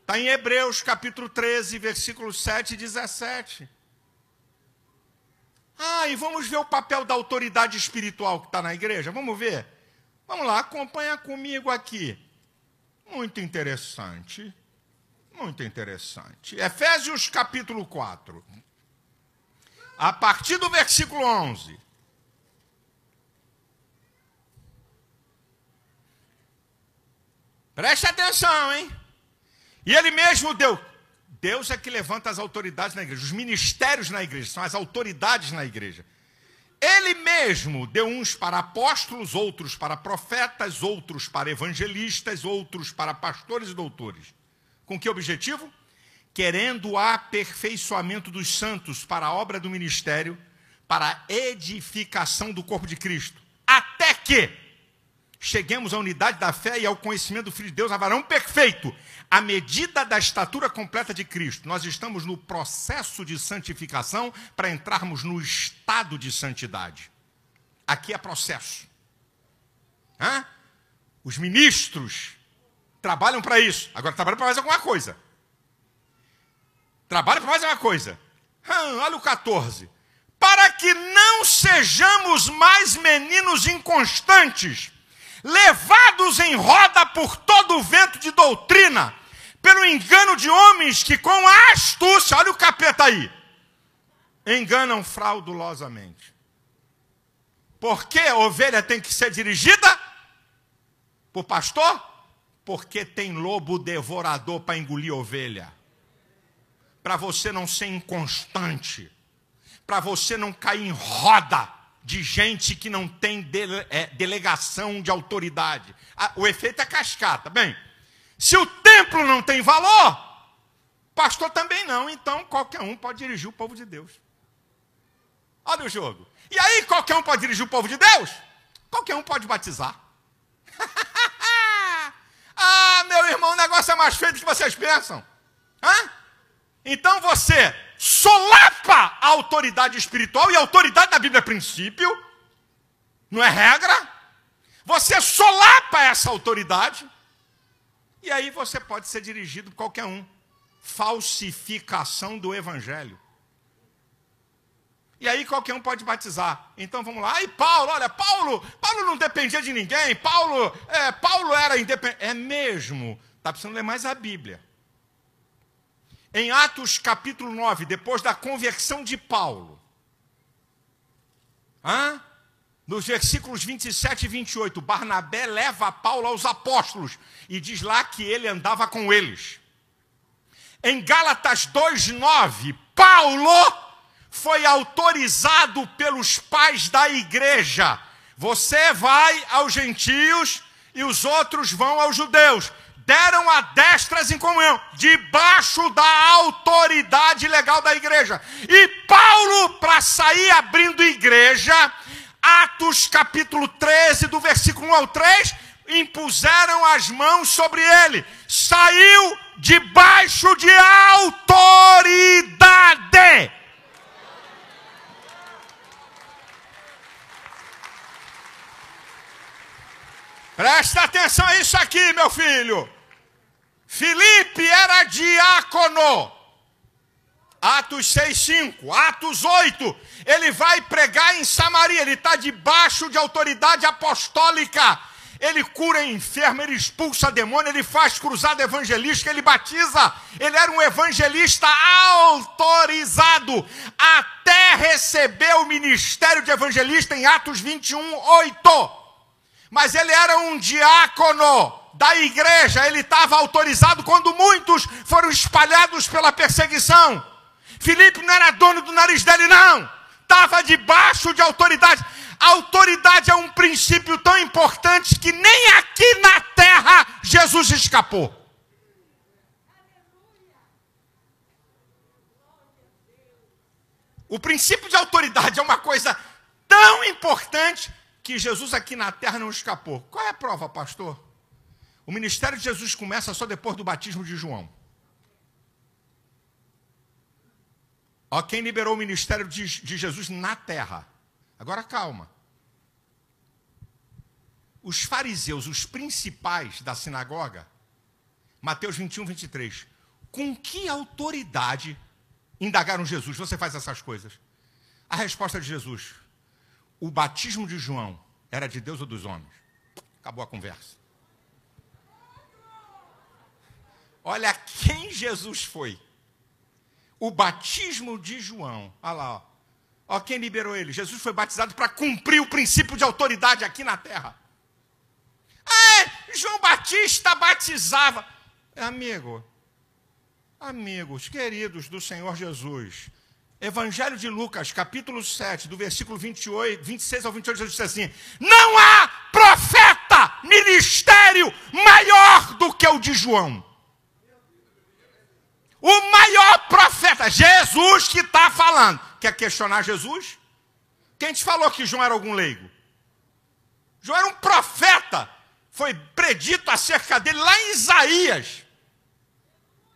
Está em Hebreus capítulo 13, versículos 7 e 17. Ah, e vamos ver o papel da autoridade espiritual que está na igreja? Vamos ver? Vamos lá, acompanha comigo aqui. Muito interessante. Muito interessante. Efésios capítulo 4. A partir do versículo 11. Preste atenção, hein? E ele mesmo deu. Deus é que levanta as autoridades na igreja, os ministérios na igreja, são as autoridades na igreja. Ele mesmo deu uns para apóstolos, outros para profetas, outros para evangelistas, outros para pastores e doutores com que objetivo? Querendo o aperfeiçoamento dos santos para a obra do ministério, para a edificação do corpo de Cristo. Até que cheguemos à unidade da fé e ao conhecimento do Filho de Deus, a varão perfeito, à medida da estatura completa de Cristo. Nós estamos no processo de santificação para entrarmos no estado de santidade. Aqui é processo. Hã? Os ministros Trabalham para isso. Agora trabalham para mais alguma coisa. Trabalham para mais alguma coisa. Hum, olha o 14. Para que não sejamos mais meninos inconstantes, levados em roda por todo o vento de doutrina, pelo engano de homens que com astúcia, olha o capeta aí, enganam fraudulosamente. Por que a ovelha tem que ser dirigida por pastor? porque tem lobo devorador para engolir ovelha. Para você não ser inconstante, para você não cair em roda de gente que não tem dele, é, delegação de autoridade. O efeito é cascata. Bem, se o templo não tem valor, pastor também não, então qualquer um pode dirigir o povo de Deus. Olha o jogo. E aí, qualquer um pode dirigir o povo de Deus? Qualquer um pode batizar. mais feio do que vocês pensam. Hã? Então você solapa a autoridade espiritual, e a autoridade da Bíblia é princípio, não é regra. Você solapa essa autoridade, e aí você pode ser dirigido por qualquer um. Falsificação do evangelho. E aí qualquer um pode batizar. Então vamos lá. Aí Paulo, olha, Paulo, Paulo não dependia de ninguém. Paulo, é, Paulo era independente. É mesmo. Está precisando ler mais a Bíblia. Em Atos capítulo 9, depois da conversão de Paulo, hã? nos versículos 27 e 28, Barnabé leva Paulo aos apóstolos e diz lá que ele andava com eles. Em Gálatas 2,9, Paulo foi autorizado pelos pais da igreja. Você vai aos gentios e os outros vão aos judeus deram a destras em comunhão, debaixo da autoridade legal da igreja. E Paulo, para sair abrindo igreja, Atos capítulo 13, do versículo 1 ao 3, impuseram as mãos sobre ele, saiu debaixo de autoridade. Presta atenção a isso aqui, meu filho. Filipe era diácono. Atos 6, 5. Atos 8. Ele vai pregar em Samaria. Ele está debaixo de autoridade apostólica. Ele cura enfermo, ele expulsa demônio, ele faz cruzada evangelística, ele batiza. Ele era um evangelista autorizado até receber o ministério de evangelista em Atos 21, 8. Mas ele era um diácono da igreja, ele estava autorizado quando muitos foram espalhados pela perseguição. Filipe não era dono do nariz dele, não. Estava debaixo de autoridade. Autoridade é um princípio tão importante que nem aqui na terra Jesus escapou. O princípio de autoridade é uma coisa tão importante que Jesus aqui na terra não escapou. Qual é a prova, pastor? O ministério de Jesus começa só depois do batismo de João. Ó, quem liberou o ministério de, de Jesus na terra. Agora calma. Os fariseus, os principais da sinagoga, Mateus 21, 23. Com que autoridade indagaram Jesus? Você faz essas coisas? A resposta de Jesus: o batismo de João era de Deus ou dos homens? Acabou a conversa. Olha quem Jesus foi. O batismo de João. Olha lá, ó. ó quem liberou ele. Jesus foi batizado para cumprir o princípio de autoridade aqui na terra. É, João Batista batizava. Amigo, amigos, queridos do Senhor Jesus, Evangelho de Lucas, capítulo 7, do versículo 28, 26 ao 28, Jesus diz assim: Não há profeta, ministério maior do que o de João. O maior profeta, Jesus que está falando. Quer questionar Jesus? Quem te falou que João era algum leigo? João era um profeta. Foi predito acerca dele lá em Isaías.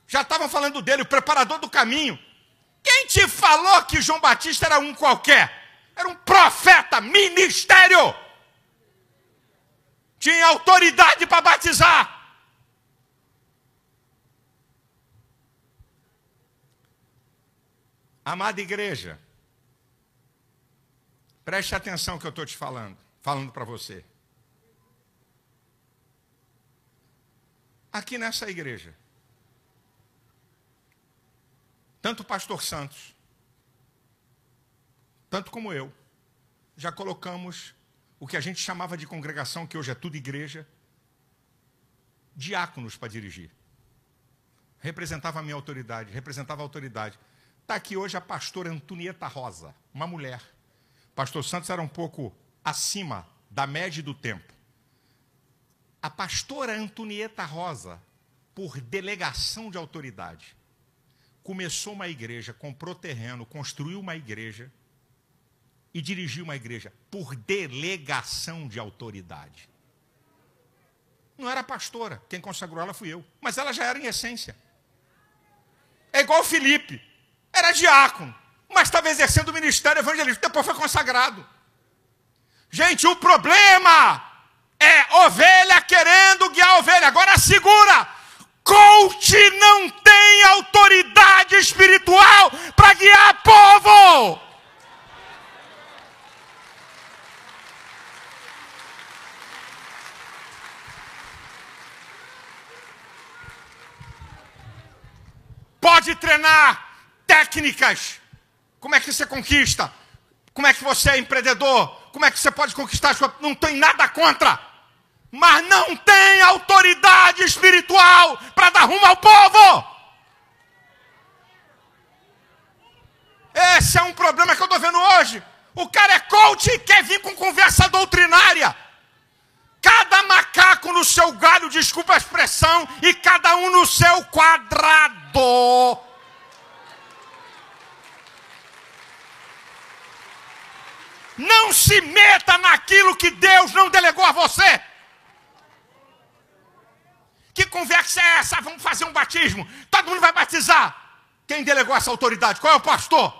Já estavam falando dele, o preparador do caminho. Quem te falou que João Batista era um qualquer? Era um profeta, ministério. Tinha autoridade para batizar. Amada igreja, preste atenção que eu estou te falando, falando para você. Aqui nessa igreja, tanto o pastor Santos, tanto como eu, já colocamos o que a gente chamava de congregação, que hoje é tudo igreja, diáconos para dirigir. Representava a minha autoridade, representava a autoridade. Está aqui hoje a pastora Antonieta Rosa, uma mulher. Pastor Santos era um pouco acima da média do tempo. A pastora Antonieta Rosa, por delegação de autoridade, começou uma igreja, comprou terreno, construiu uma igreja e dirigiu uma igreja por delegação de autoridade. Não era pastora, quem consagrou ela fui eu, mas ela já era em essência. É igual o Felipe, era diácono, mas estava exercendo o ministério evangelístico, depois foi consagrado. Gente, o problema é ovelha querendo guiar a ovelha. Agora segura! Coach não tem autoridade espiritual para guiar povo! Pode treinar, técnicas. Como é que você conquista? Como é que você é empreendedor? Como é que você pode conquistar? Sua... Não tem nada contra. Mas não tem autoridade espiritual para dar rumo ao povo. Esse é um problema que eu estou vendo hoje. O cara é coach e quer vir com conversa doutrinária. Cada macaco no seu galho, desculpa a expressão, e cada um no seu quadrado. Não se meta naquilo que Deus não delegou a você. Que conversa é essa? Vamos fazer um batismo. Todo mundo vai batizar. Quem delegou essa autoridade? Qual é o pastor?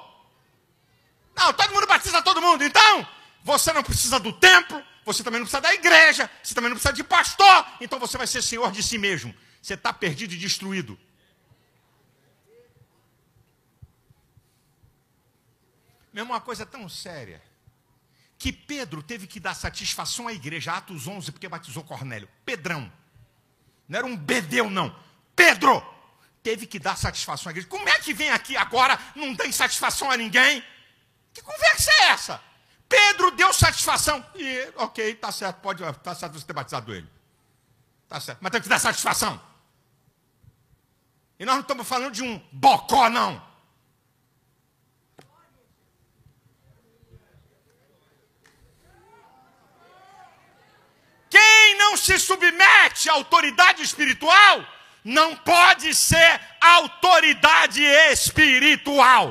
Não, todo mundo batiza todo mundo. Então, você não precisa do templo, você também não precisa da igreja, você também não precisa de pastor. Então você vai ser senhor de si mesmo. Você está perdido e destruído. Mesmo uma coisa tão séria que Pedro teve que dar satisfação à igreja, Atos 11, porque batizou Cornélio. Pedrão. Não era um bedeu, não. Pedro teve que dar satisfação à igreja. Como é que vem aqui agora, não dá satisfação a ninguém? Que conversa é essa? Pedro deu satisfação. E, ok, tá certo, pode, tá certo você ter batizado ele. Tá certo, mas tem que dar satisfação. E nós não estamos falando de um bocó, não. Quem não se submete à autoridade espiritual não pode ser autoridade espiritual.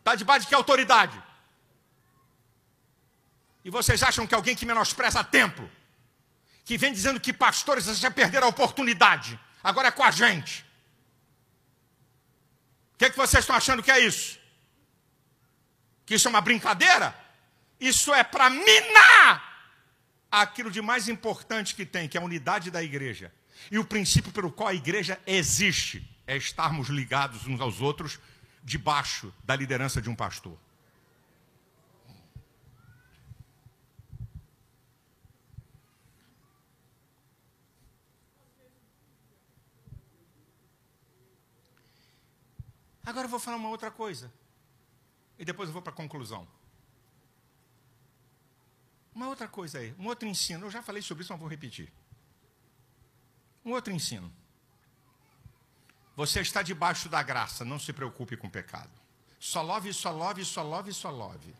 Está debaixo de que é autoridade? E vocês acham que alguém que menospreza templo, que vem dizendo que pastores já perderam a oportunidade, agora é com a gente. O que, é que vocês estão achando que é isso? Que isso é uma brincadeira? Isso é para minar aquilo de mais importante que tem, que é a unidade da igreja. E o princípio pelo qual a igreja existe é estarmos ligados uns aos outros debaixo da liderança de um pastor. Agora eu vou falar uma outra coisa. E depois eu vou para a conclusão. Uma outra coisa aí, um outro ensino. Eu já falei sobre isso, mas vou repetir. Um outro ensino. Você está debaixo da graça, não se preocupe com o pecado. Só love, só love, só love, só love.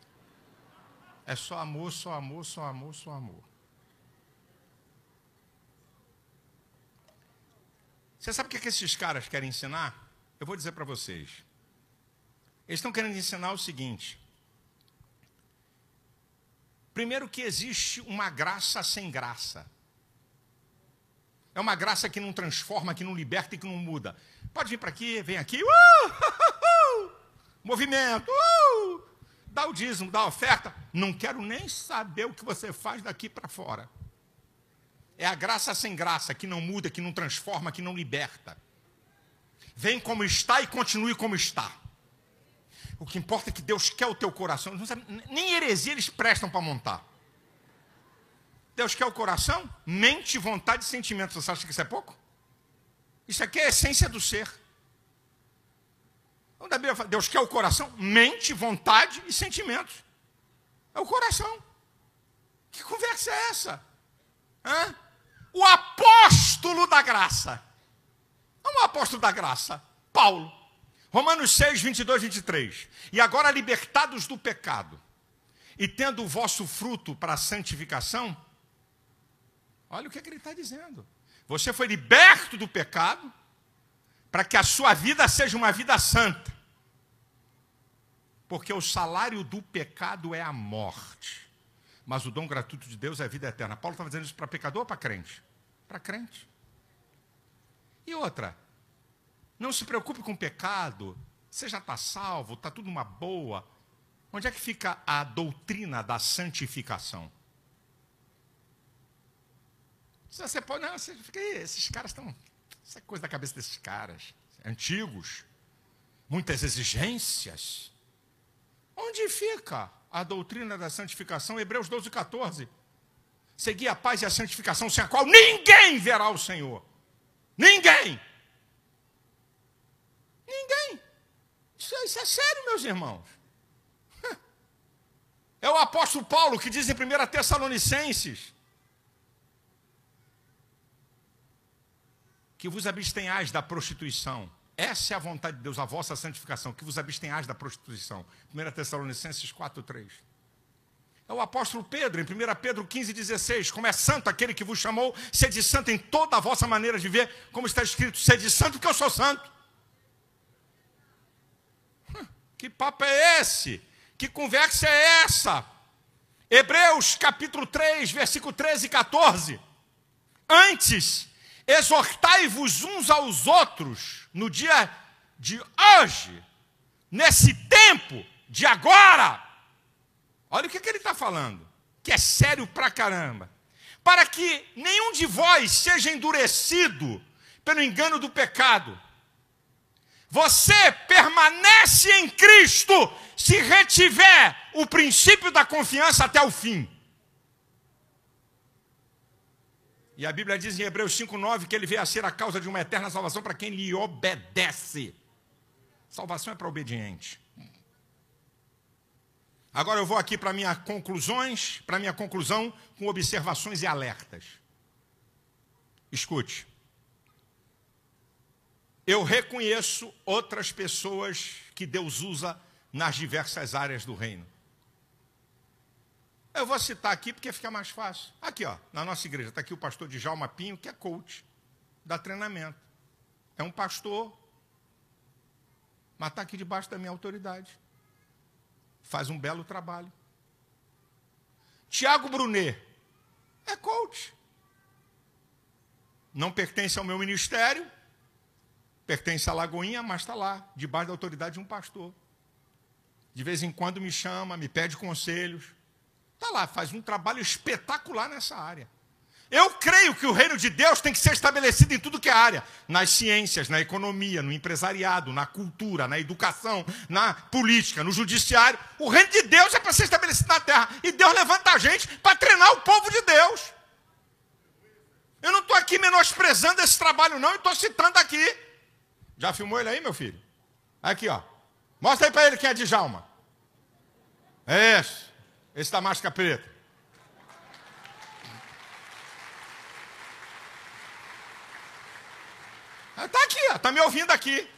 É só amor, só amor, só amor, só amor. Você sabe o que, é que esses caras querem ensinar? Eu vou dizer para vocês. Eles estão querendo ensinar o seguinte: Primeiro, que existe uma graça sem graça. É uma graça que não transforma, que não liberta e que não muda. Pode vir para aqui, vem aqui, uh, uh, uh, uh, movimento, uh, dá o dízimo, dá a oferta. Não quero nem saber o que você faz daqui para fora. É a graça sem graça, que não muda, que não transforma, que não liberta. Vem como está e continue como está. O que importa é que Deus quer o teu coração. nem heresia eles prestam para montar. Deus quer o coração, mente, vontade e sentimento. Você acha que isso é pouco? Isso aqui é a essência do ser. Quando a Bíblia fala, Deus quer o coração, mente, vontade e sentimentos. É o coração. Que conversa é essa? Hã? O apóstolo da graça. Não o apóstolo da graça, Paulo. Romanos 6, 22, 23. E agora libertados do pecado, e tendo o vosso fruto para a santificação, olha o que, é que ele está dizendo. Você foi liberto do pecado, para que a sua vida seja uma vida santa. Porque o salário do pecado é a morte, mas o dom gratuito de Deus é a vida eterna. Paulo estava dizendo isso para pecador ou para crente? Para crente. E outra, não se preocupe com o pecado. Você já está salvo, está tudo uma boa. Onde é que fica a doutrina da santificação? Você pode, não, você fica, esses caras estão. Isso é coisa da cabeça desses caras. Antigos. Muitas exigências. Onde fica a doutrina da santificação? Hebreus 12, 14. Seguir a paz e a santificação, sem a qual ninguém verá o Senhor. Ninguém! Ninguém. Isso, isso é sério, meus irmãos. É o apóstolo Paulo que diz em 1 Tessalonicenses que vos abstenhais da prostituição. Essa é a vontade de Deus, a vossa santificação, que vos abstenhais da prostituição. 1 Tessalonicenses 4, 3. É o apóstolo Pedro, em 1 Pedro 15, 16. Como é santo aquele que vos chamou, sede santo em toda a vossa maneira de ver, como está escrito, sede santo, porque eu sou santo. Que papo é esse? Que conversa é essa? Hebreus capítulo 3, versículo 13 e 14. Antes, exortai-vos uns aos outros no dia de hoje, nesse tempo de agora. Olha o que, que ele está falando, que é sério pra caramba. Para que nenhum de vós seja endurecido pelo engano do pecado você permanece em Cristo se retiver o princípio da confiança até o fim. E a Bíblia diz em Hebreus 5,9 que ele veio a ser a causa de uma eterna salvação para quem lhe obedece. Salvação é para obediente. Agora eu vou aqui para minhas conclusões, para minha conclusão com observações e alertas. Escute eu reconheço outras pessoas que Deus usa nas diversas áreas do reino. Eu vou citar aqui porque fica mais fácil. Aqui, ó, na nossa igreja, está aqui o pastor Djalma Pinho, que é coach, dá treinamento. É um pastor, mas está aqui debaixo da minha autoridade. Faz um belo trabalho. Tiago Brunet é coach. Não pertence ao meu ministério, pertence à Lagoinha, mas está lá, debaixo da autoridade de um pastor. De vez em quando me chama, me pede conselhos. Está lá, faz um trabalho espetacular nessa área. Eu creio que o reino de Deus tem que ser estabelecido em tudo que é área: nas ciências, na economia, no empresariado, na cultura, na educação, na política, no judiciário. O reino de Deus é para ser estabelecido na terra. E Deus levanta a gente para treinar o povo de Deus. Eu não estou aqui menosprezando esse trabalho, não, eu estou citando aqui. Já filmou ele aí, meu filho? Aqui, ó. Mostra aí para ele quem é Djalma. É esse. Esse da máscara preta. Está ah, aqui, está me ouvindo aqui.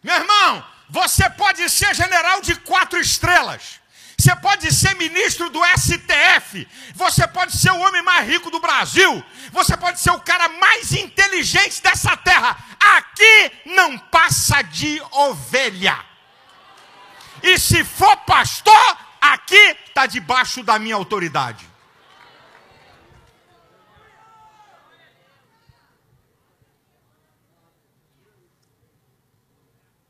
Meu irmão, você pode ser general de quatro estrelas. Você pode ser ministro do STF. Você pode ser o homem mais rico do Brasil. Você pode ser o cara mais inteligente dessa terra. Aqui não passa de ovelha. E se for pastor, aqui está debaixo da minha autoridade.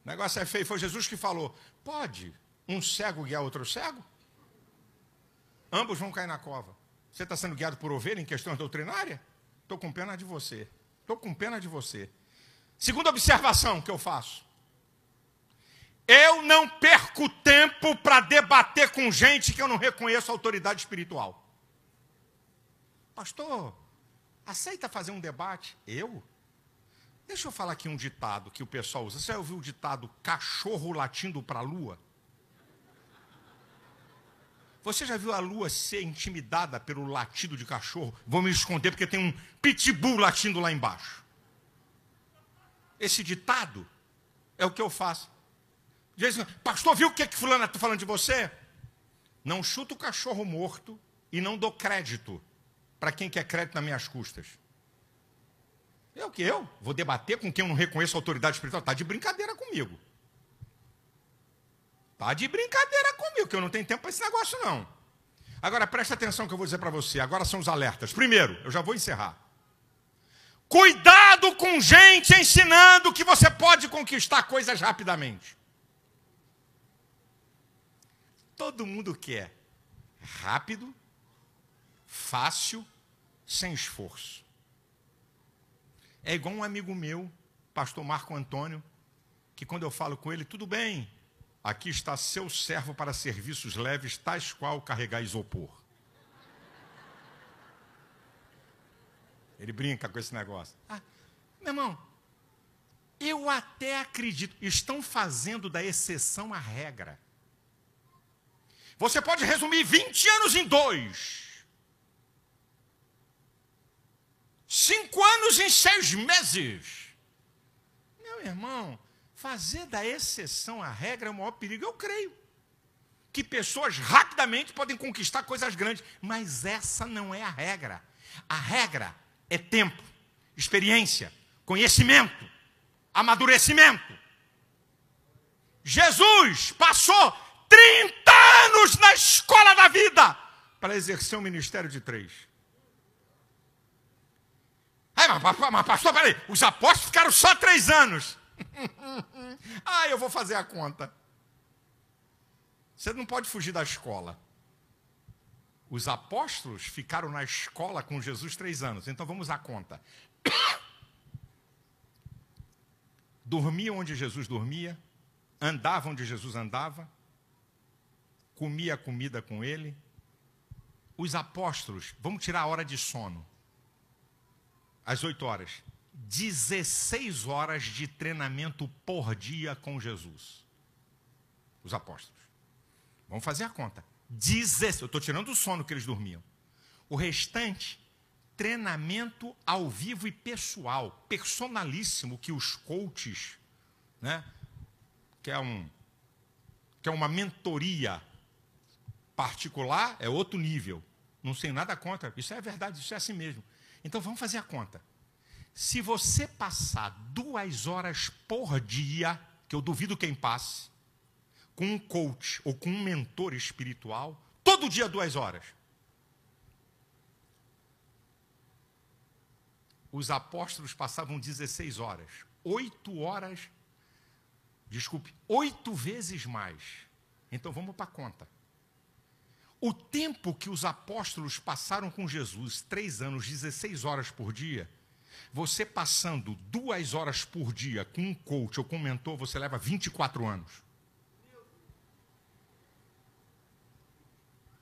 O negócio é feio. Foi Jesus que falou: pode um cego guiar outro cego? Ambos vão cair na cova. Você está sendo guiado por ovelha em questões doutrinárias? Estou com pena de você. Estou com pena de você. Segunda observação que eu faço. Eu não perco tempo para debater com gente que eu não reconheço autoridade espiritual. Pastor, aceita fazer um debate? Eu? Deixa eu falar aqui um ditado que o pessoal usa. Você já ouviu o ditado cachorro latindo para a lua? Você já viu a lua ser intimidada pelo latido de cachorro? Vou me esconder porque tem um pitbull latindo lá embaixo. Esse ditado é o que eu faço. Diz, pastor, viu o que, é que fulano está falando de você? Não chuto o cachorro morto e não dou crédito para quem quer crédito nas minhas custas. Eu é que eu? Vou debater com quem eu não reconheço a autoridade espiritual? Está de brincadeira comigo. Tá de brincadeira comigo, que eu não tenho tempo para esse negócio, não. Agora presta atenção que eu vou dizer para você. Agora são os alertas. Primeiro, eu já vou encerrar. Cuidado com gente ensinando que você pode conquistar coisas rapidamente. Todo mundo quer rápido, fácil, sem esforço. É igual um amigo meu, pastor Marco Antônio, que quando eu falo com ele, tudo bem, Aqui está seu servo para serviços leves, tais qual carregar isopor. Ele brinca com esse negócio. Ah, meu irmão, eu até acredito, estão fazendo da exceção a regra. Você pode resumir 20 anos em dois. Cinco anos em seis meses. Meu irmão, Fazer da exceção a regra é o maior perigo, eu creio. Que pessoas rapidamente podem conquistar coisas grandes, mas essa não é a regra. A regra é tempo, experiência, conhecimento, amadurecimento. Jesus passou 30 anos na escola da vida para exercer um ministério de três. Aí, mas, mas, mas pastor, peraí, os apóstolos ficaram só três anos. ah, eu vou fazer a conta. Você não pode fugir da escola. Os apóstolos ficaram na escola com Jesus três anos, então vamos à conta. Dormiam onde Jesus dormia, andavam onde Jesus andava, comia comida com ele. Os apóstolos, vamos tirar a hora de sono, às oito horas. 16 horas de treinamento por dia com Jesus. Os apóstolos. Vamos fazer a conta. 16, eu estou tirando o sono que eles dormiam. O restante, treinamento ao vivo e pessoal, personalíssimo, que os coaches, né, que, é um, que é uma mentoria particular, é outro nível. Não sei nada contra. Isso é verdade, isso é assim mesmo. Então vamos fazer a conta. Se você passar duas horas por dia, que eu duvido quem passe, com um coach ou com um mentor espiritual, todo dia duas horas. Os apóstolos passavam 16 horas, oito horas, desculpe, oito vezes mais. Então vamos para a conta. O tempo que os apóstolos passaram com Jesus, três anos, 16 horas por dia, você passando duas horas por dia com um coach ou com um mentor, você leva 24 anos.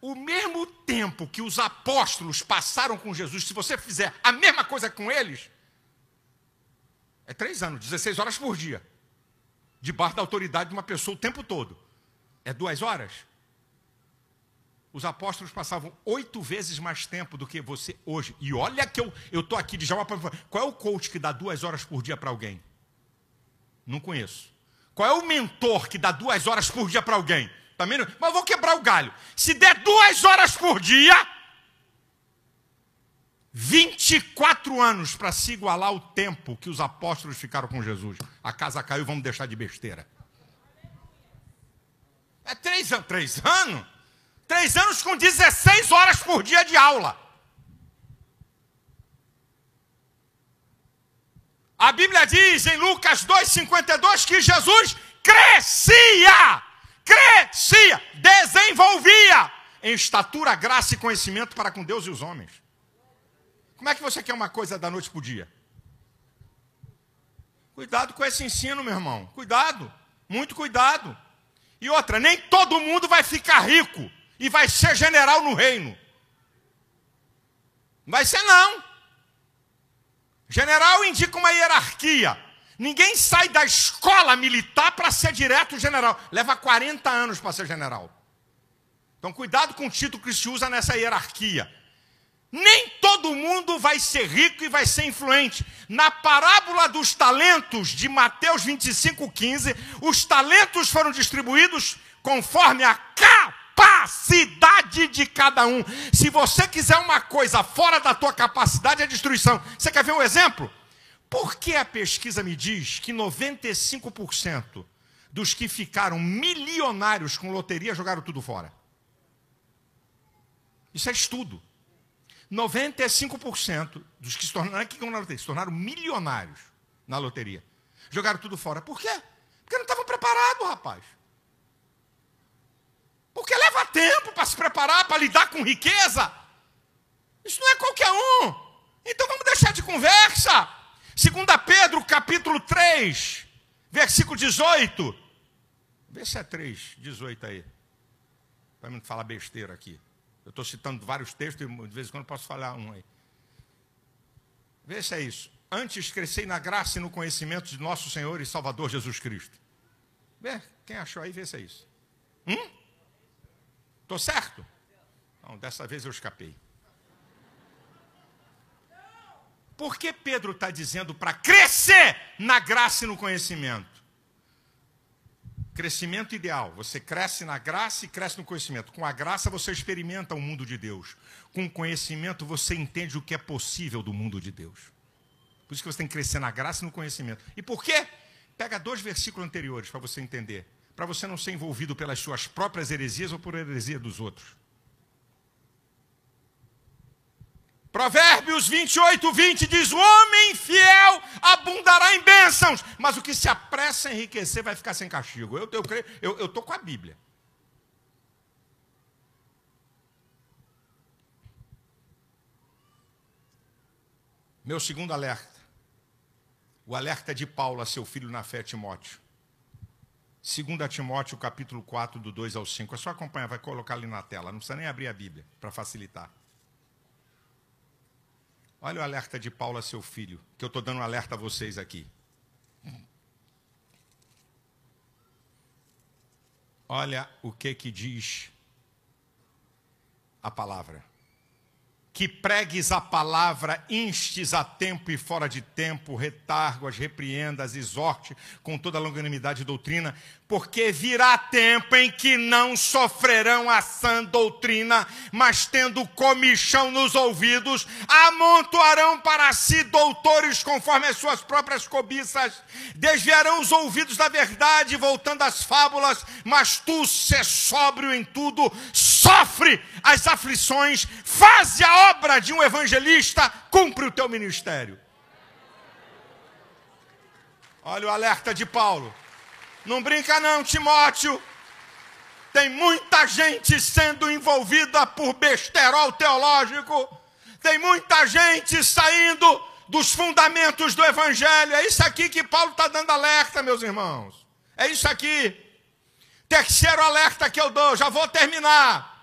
O mesmo tempo que os apóstolos passaram com Jesus, se você fizer a mesma coisa com eles, é três anos, 16 horas por dia. Debaixo da autoridade de uma pessoa o tempo todo. É duas horas? os apóstolos passavam oito vezes mais tempo do que você hoje. E olha que eu estou aqui de já. Qual é o coach que dá duas horas por dia para alguém? Não conheço. Qual é o mentor que dá duas horas por dia para alguém? Também tá não, mas vou quebrar o galho. Se der duas horas por dia, 24 anos para se igualar o tempo que os apóstolos ficaram com Jesus. A casa caiu, vamos deixar de besteira. É três anos. Três anos? Três anos com 16 horas por dia de aula. A Bíblia diz em Lucas 2,52 que Jesus crescia, crescia, desenvolvia em estatura, graça e conhecimento para com Deus e os homens. Como é que você quer uma coisa da noite para o dia? Cuidado com esse ensino, meu irmão. Cuidado, muito cuidado. E outra, nem todo mundo vai ficar rico e vai ser general no reino. Não vai ser, não. General indica uma hierarquia. Ninguém sai da escola militar para ser direto general. Leva 40 anos para ser general. Então, cuidado com o título que se usa nessa hierarquia. Nem todo mundo vai ser rico e vai ser influente. Na parábola dos talentos de Mateus 15, os talentos foram distribuídos conforme a capacidade capacidade de cada um. Se você quiser uma coisa fora da tua capacidade, é destruição. Você quer ver um exemplo? Por que a pesquisa me diz que 95% dos que ficaram milionários com loteria jogaram tudo fora? Isso é estudo. 95% dos que se tornaram, é que loteria, se tornaram milionários na loteria jogaram tudo fora. Por quê? Porque não estavam preparados, rapaz. Porque leva tempo para se preparar, para lidar com riqueza. Isso não é qualquer um. Então vamos deixar de conversa. Segunda Pedro, capítulo 3, versículo 18. Vê se é 3, 18 aí. Para não falar besteira aqui. Eu estou citando vários textos e de vez em quando posso falar um aí. Vê se é isso. Antes crescei na graça e no conhecimento de nosso Senhor e Salvador Jesus Cristo. Vê, quem achou aí, vê se é isso. Hum? Estou certo? Não, dessa vez eu escapei. Por que Pedro está dizendo para crescer na graça e no conhecimento? Crescimento ideal. Você cresce na graça e cresce no conhecimento. Com a graça você experimenta o mundo de Deus. Com o conhecimento você entende o que é possível do mundo de Deus. Por isso que você tem que crescer na graça e no conhecimento. E por quê? Pega dois versículos anteriores para você entender para você não ser envolvido pelas suas próprias heresias ou por heresia dos outros. Provérbios 28, 20 diz: O homem fiel abundará em bênçãos, mas o que se apressa a enriquecer vai ficar sem castigo. Eu estou eu, eu tô com a Bíblia. Meu segundo alerta, o alerta de Paulo a seu filho na fé, Timóteo. 2 Timóteo capítulo 4, do 2 ao 5. É só acompanhar, vai colocar ali na tela. Não precisa nem abrir a Bíblia para facilitar. Olha o alerta de Paulo a seu filho, que eu estou dando um alerta a vocês aqui. Olha o que que diz a palavra que pregues a palavra, instes a tempo e fora de tempo, retargo-as, repreendas, exorte com toda a longanimidade e doutrina, porque virá tempo em que não sofrerão a sã doutrina, mas tendo comichão nos ouvidos, amontoarão para si doutores conforme as suas próprias cobiças, desviarão os ouvidos da verdade, voltando às fábulas, mas tu, se sóbrio em tudo, sofre as aflições, faz a obra de um evangelista, cumpre o teu ministério. Olha o alerta de Paulo. Não brinca não, Timóteo. Tem muita gente sendo envolvida por besterol teológico. Tem muita gente saindo dos fundamentos do Evangelho. É isso aqui que Paulo está dando alerta, meus irmãos. É isso aqui. Terceiro alerta que eu dou, já vou terminar.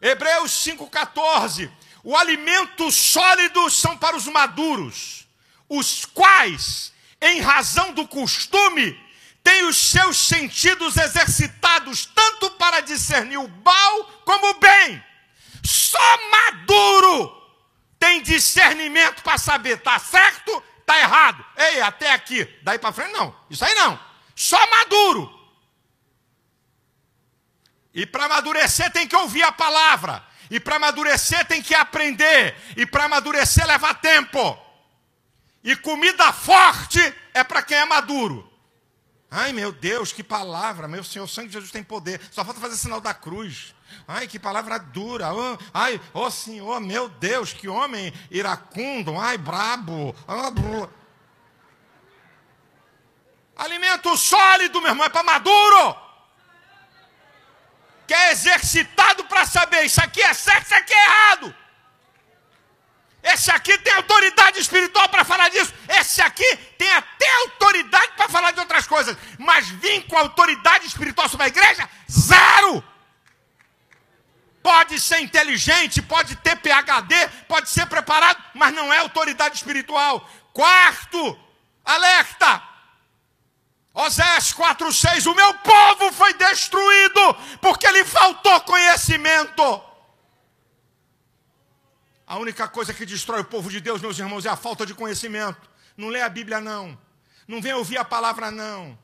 Hebreus 5,14: O alimento sólido são para os maduros, os quais, em razão do costume, têm os seus sentidos exercitados tanto para discernir o mal como o bem. Só maduro tem discernimento para saber, está certo, está errado. Ei, até aqui, daí para frente não. Isso aí não. Só maduro. E para amadurecer tem que ouvir a palavra. E para amadurecer tem que aprender. E para amadurecer leva tempo. E comida forte é para quem é maduro. Ai meu Deus, que palavra! Meu Senhor, o sangue de Jesus tem poder. Só falta fazer sinal da cruz. Ai, que palavra dura. Oh, ai, oh Senhor, meu Deus, que homem iracundo. Ai, brabo. Oh, Alimento sólido, meu irmão, é para maduro que é exercitado para saber isso aqui é certo, isso aqui é errado. Esse aqui tem autoridade espiritual para falar disso. Esse aqui tem até autoridade para falar de outras coisas. Mas vim com autoridade espiritual sobre a igreja? Zero! Pode ser inteligente, pode ter PHD, pode ser preparado, mas não é autoridade espiritual. Quarto, alerta! Osés 4,6: O meu povo foi destruído porque lhe faltou conhecimento. A única coisa que destrói o povo de Deus, meus irmãos, é a falta de conhecimento. Não lê a Bíblia, não. Não vem ouvir a palavra, não.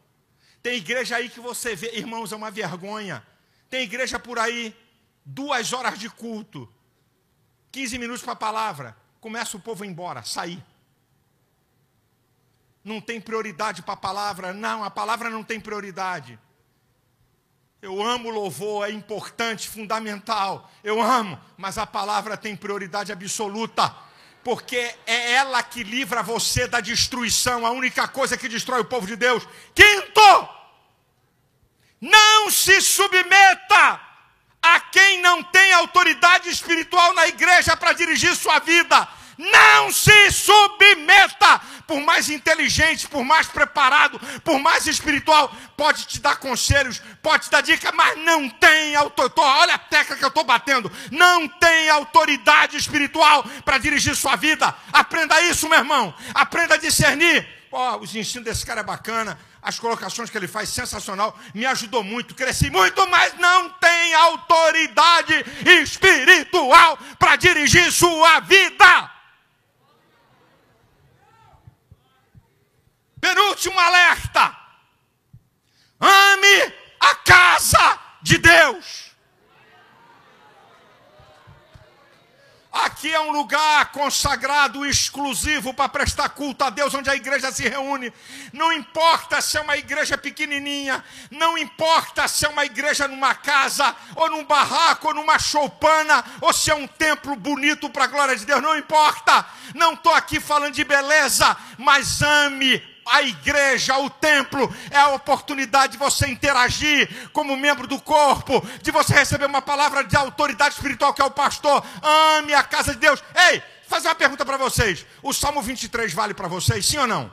Tem igreja aí que você vê, irmãos, é uma vergonha. Tem igreja por aí, duas horas de culto, 15 minutos para a palavra. Começa o povo a ir embora, sair não tem prioridade para a palavra. Não, a palavra não tem prioridade. Eu amo louvor, é importante, fundamental. Eu amo, mas a palavra tem prioridade absoluta, porque é ela que livra você da destruição, a única coisa que destrói o povo de Deus. Quinto, não se submeta a quem não tem autoridade espiritual na igreja para dirigir sua vida. Não se submeta. Por mais inteligente, por mais preparado, por mais espiritual, pode te dar conselhos, pode te dar dica, mas não tem autoridade. Olha a tecla que eu estou batendo. Não tem autoridade espiritual para dirigir sua vida. Aprenda isso, meu irmão. Aprenda a discernir. Ó, oh, os ensinos desse cara é bacana, as colocações que ele faz, sensacional, me ajudou muito, cresci muito, mas não tem autoridade espiritual para dirigir sua vida. Penúltimo alerta: ame a casa de Deus. Aqui é um lugar consagrado, exclusivo para prestar culto a Deus, onde a igreja se reúne. Não importa se é uma igreja pequenininha, não importa se é uma igreja numa casa, ou num barraco, ou numa choupana, ou se é um templo bonito para a glória de Deus, não importa. Não estou aqui falando de beleza, mas ame a igreja, o templo, é a oportunidade de você interagir como membro do corpo, de você receber uma palavra de autoridade espiritual que é o pastor. Ame a casa de Deus. Ei, fazer uma pergunta para vocês: o Salmo 23 vale para vocês, sim ou não?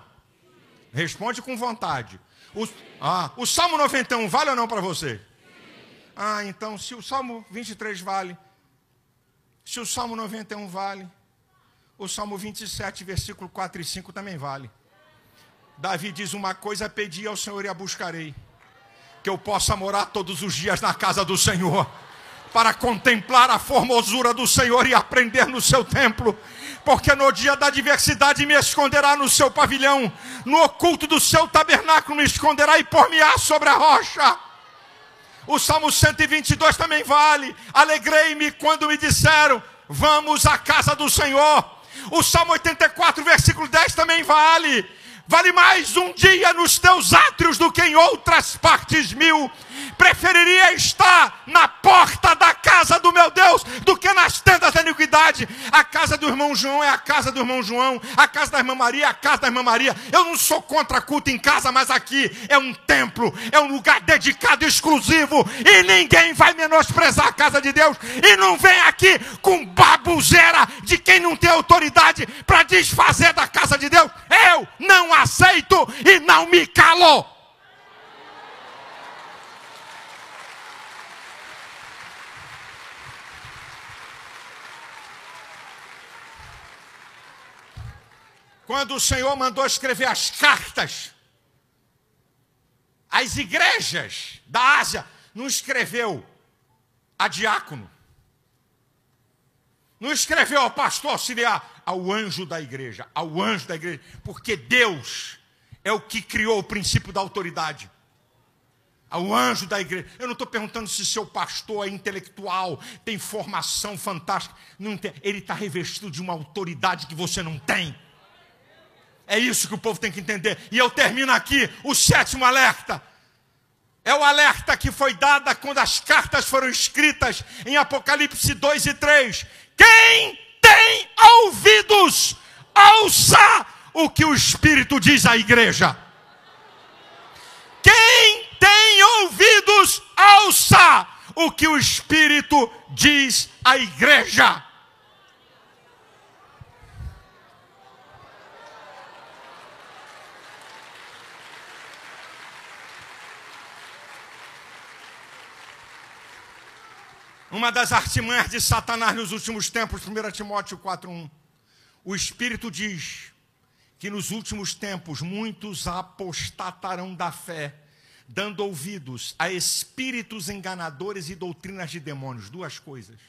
Responde com vontade. O, ah, o Salmo 91 vale ou não para você? Ah, então se o Salmo 23 vale, se o Salmo 91 vale, o Salmo 27, versículo 4 e 5 também vale. Davi diz: Uma coisa pedi ao Senhor e a buscarei, que eu possa morar todos os dias na casa do Senhor, para contemplar a formosura do Senhor e aprender no seu templo, porque no dia da adversidade me esconderá no seu pavilhão, no oculto do seu tabernáculo me esconderá e pôr me á sobre a rocha. O Salmo 122 também vale. Alegrei-me quando me disseram: Vamos à casa do Senhor. O Salmo 84, versículo 10 também vale. Vale mais um dia nos teus átrios do que em outras partes mil. Preferiria estar na porta da casa do meu Deus do que nas tendas da iniquidade. A casa do irmão João é a casa do irmão João, a casa da irmã Maria é a casa da irmã Maria. Eu não sou contra culto em casa, mas aqui é um templo, é um lugar dedicado exclusivo e ninguém vai menosprezar a casa de Deus. E não vem aqui com babuzera de quem não tem autoridade para desfazer da casa de Deus. Eu não aceito e não me calo. Quando o Senhor mandou escrever as cartas, as igrejas da Ásia não escreveu a diácono, não escreveu ao pastor auxiliar, ao anjo da igreja, ao anjo da igreja, porque Deus é o que criou o princípio da autoridade. Ao anjo da igreja. Eu não estou perguntando se seu pastor é intelectual, tem formação fantástica. Não tem. Ele está revestido de uma autoridade que você não tem. É isso que o povo tem que entender. E eu termino aqui o sétimo alerta. É o alerta que foi dado quando as cartas foram escritas em Apocalipse 2 e 3, quem tem ouvidos, ouça o que o Espírito diz à igreja. Quem tem ouvidos, ouça o que o Espírito diz à igreja. Uma das artimanhas de Satanás nos últimos tempos, 1 Timóteo 4:1. O Espírito diz que nos últimos tempos muitos apostatarão da fé, dando ouvidos a espíritos enganadores e doutrinas de demônios. Duas coisas.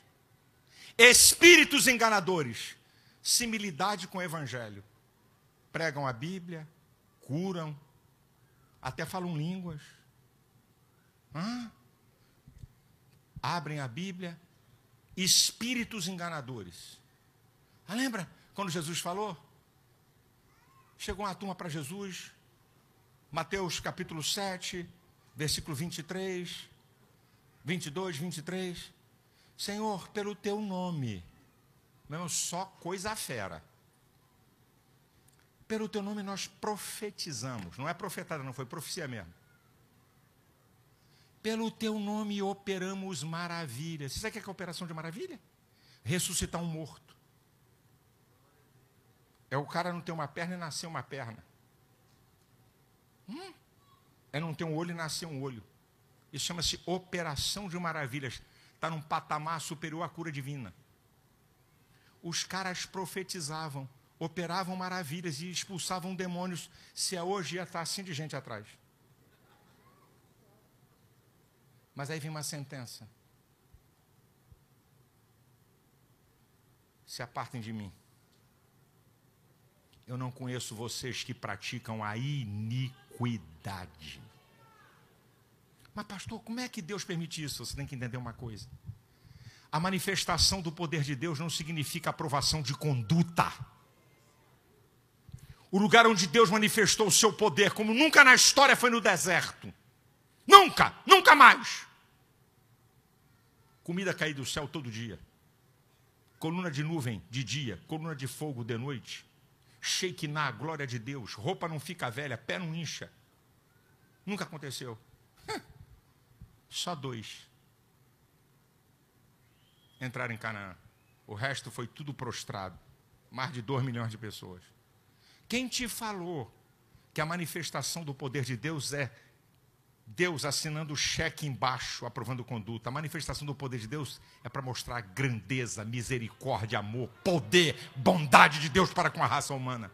Espíritos enganadores, similidade com o Evangelho. Pregam a Bíblia, curam, até falam línguas. Hã? abrem a Bíblia, espíritos enganadores. Ah, lembra quando Jesus falou? Chegou uma turma para Jesus, Mateus capítulo 7, versículo 23, 22, 23. Senhor, pelo teu nome, é só coisa fera. Pelo teu nome nós profetizamos, não é profetada, não foi profecia mesmo. Pelo teu nome operamos maravilhas. Você sabe o que é, a operação de maravilha? Ressuscitar um morto. É o cara não ter uma perna e nascer uma perna. Hum? É não ter um olho e nascer um olho. Isso chama-se operação de maravilhas. Está num patamar superior à cura divina. Os caras profetizavam, operavam maravilhas e expulsavam demônios. Se é hoje ia estar tá assim de gente atrás. Mas aí vem uma sentença. Se apartem de mim. Eu não conheço vocês que praticam a iniquidade. Mas, pastor, como é que Deus permite isso? Você tem que entender uma coisa. A manifestação do poder de Deus não significa aprovação de conduta. O lugar onde Deus manifestou o seu poder, como nunca na história, foi no deserto. Nunca, nunca mais. Comida cair do céu todo dia. Coluna de nuvem de dia, coluna de fogo de noite. Shake na glória de Deus. Roupa não fica velha, pé não incha. Nunca aconteceu. Só dois entraram em Canaã. O resto foi tudo prostrado. Mais de 2 milhões de pessoas. Quem te falou que a manifestação do poder de Deus é Deus assinando o cheque embaixo, aprovando conduta. A manifestação do poder de Deus é para mostrar a grandeza, misericórdia, amor, poder, bondade de Deus para com a raça humana.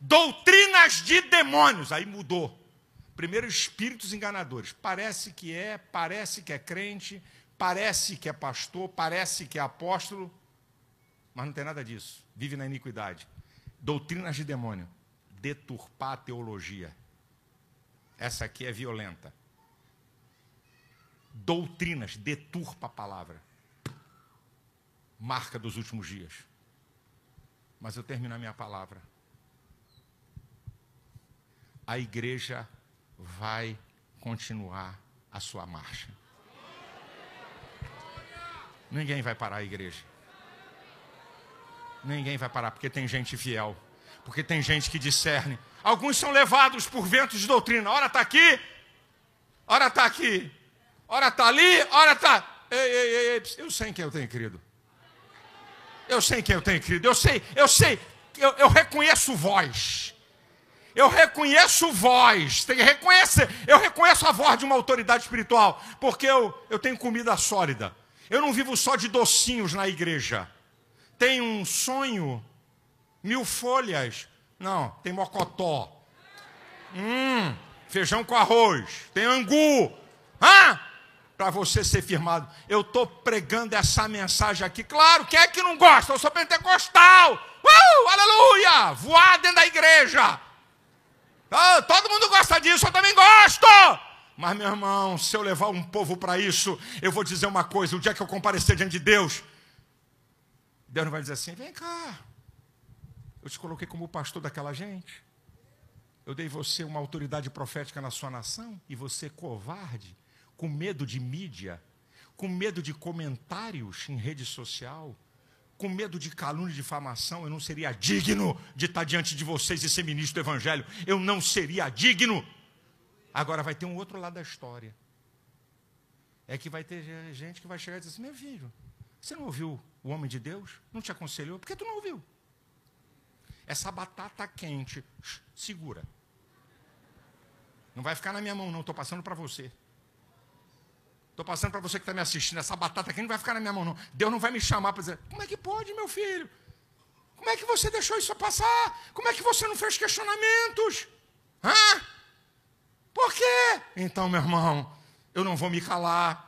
Doutrinas de demônios, aí mudou. Primeiro, espíritos enganadores. Parece que é, parece que é crente, parece que é pastor, parece que é apóstolo, mas não tem nada disso. Vive na iniquidade. Doutrinas de demônio. Deturpar a teologia essa aqui é violenta. Doutrinas, deturpa a palavra. Marca dos últimos dias. Mas eu termino a minha palavra. A igreja vai continuar a sua marcha. Ninguém vai parar a igreja. Ninguém vai parar, porque tem gente fiel porque tem gente que discerne. Alguns são levados por ventos de doutrina. Ora está aqui, ora está aqui, ora está ali, ora está. Ei, ei, ei, ei, eu sei quem eu tenho querido. Eu sei quem eu tenho querido. Eu sei, eu sei, eu, eu reconheço voz. Eu reconheço voz, tem que reconhecer. Eu reconheço a voz de uma autoridade espiritual, porque eu, eu tenho comida sólida. Eu não vivo só de docinhos na igreja. Tenho um sonho Mil folhas. Não, tem mocotó. Hum, feijão com arroz. Tem angu. Ah! Para você ser firmado. Eu estou pregando essa mensagem aqui. Claro, quem é que não gosta? Eu sou pentecostal. Uh, aleluia! Voar dentro da igreja. Ah, todo mundo gosta disso, eu também gosto. Mas, meu irmão, se eu levar um povo para isso, eu vou dizer uma coisa: o dia que eu comparecer diante de Deus, Deus não vai dizer assim, vem cá, eu te coloquei como pastor daquela gente. Eu dei você uma autoridade profética na sua nação e você covarde, com medo de mídia, com medo de comentários em rede social, com medo de calúnia e difamação, eu não seria digno de estar diante de vocês e ser ministro do evangelho. Eu não seria digno. Agora vai ter um outro lado da história. É que vai ter gente que vai chegar e dizer assim: "Meu filho, você não ouviu o homem de Deus? Não te aconselhou? Por que tu não ouviu?" Essa batata quente, segura. Não vai ficar na minha mão, não. Estou passando para você. Estou passando para você que está me assistindo. Essa batata aqui não vai ficar na minha mão, não. Deus não vai me chamar para dizer: como é que pode, meu filho? Como é que você deixou isso passar? Como é que você não fez questionamentos? Hã? Por quê? Então, meu irmão, eu não vou me calar.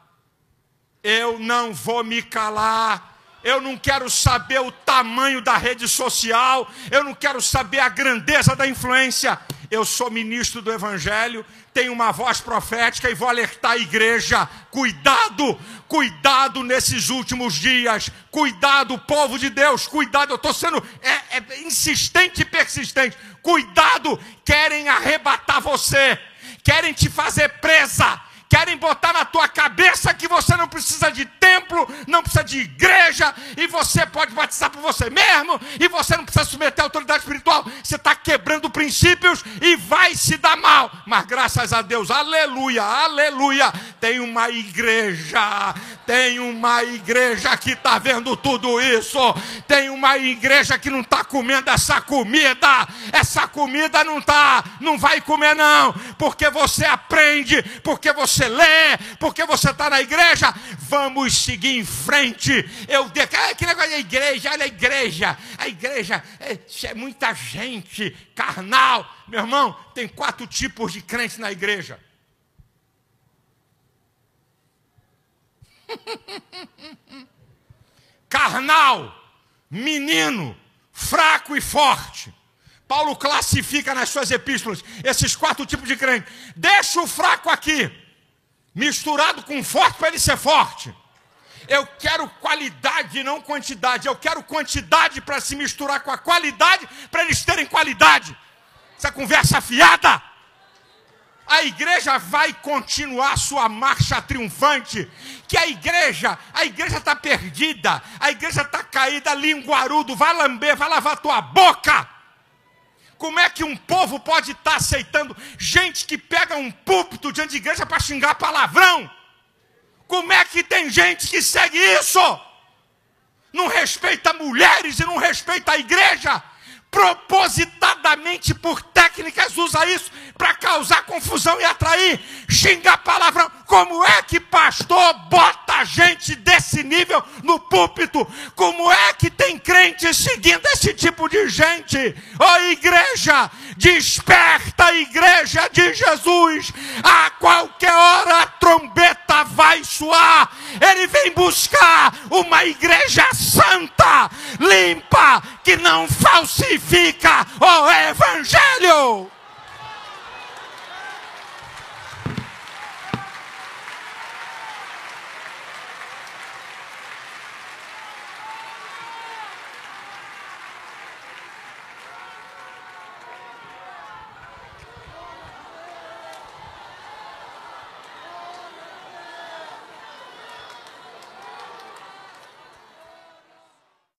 Eu não vou me calar. Eu não quero saber o tamanho da rede social, eu não quero saber a grandeza da influência. Eu sou ministro do Evangelho, tenho uma voz profética e vou alertar a igreja: cuidado, cuidado nesses últimos dias, cuidado, povo de Deus, cuidado. Eu estou sendo é, é, insistente e persistente: cuidado, querem arrebatar você, querem te fazer presa querem botar na tua cabeça que você não precisa de templo, não precisa de igreja, e você pode batizar por você mesmo, e você não precisa submeter à autoridade espiritual. Você está quebrando princípios e vai se dar mal. Mas graças a Deus, aleluia, aleluia, tem uma igreja, tem uma igreja que está vendo tudo isso, tem uma igreja que não está comendo essa comida, essa comida não tá, não vai comer não, porque você aprende, porque você lê, porque você está na igreja, vamos seguir em frente. Eu de... ah, que negócio a igreja, olha a igreja, a igreja é, é muita gente carnal. Meu irmão, tem quatro tipos de crente na igreja. Carnal, menino, fraco e forte. Paulo classifica nas suas epístolas esses quatro tipos de crente. Deixa o fraco aqui, misturado com o forte para ele ser forte. Eu quero qualidade e não quantidade. Eu quero quantidade para se misturar com a qualidade, para eles terem qualidade. Essa conversa é fiada. A igreja vai continuar sua marcha triunfante. Que a igreja, a igreja está perdida, a igreja está caída, linguarudo, vai lamber, vai lavar tua boca. Como é que um povo pode estar tá aceitando gente que pega um púlpito diante de igreja para xingar palavrão? Como é que tem gente que segue isso? Não respeita mulheres e não respeita a igreja propositadamente por técnicas usa isso para causar confusão e atrair, xingar palavrão. Como é que pastor bota gente desse nível no púlpito? Como é que tem crente seguindo esse tipo de gente? Ó oh, igreja, desperta a igreja de Jesus. A qualquer hora a trombeta vai soar. Ele vem buscar uma igreja santa, limpa, que não falsifica o evangelho.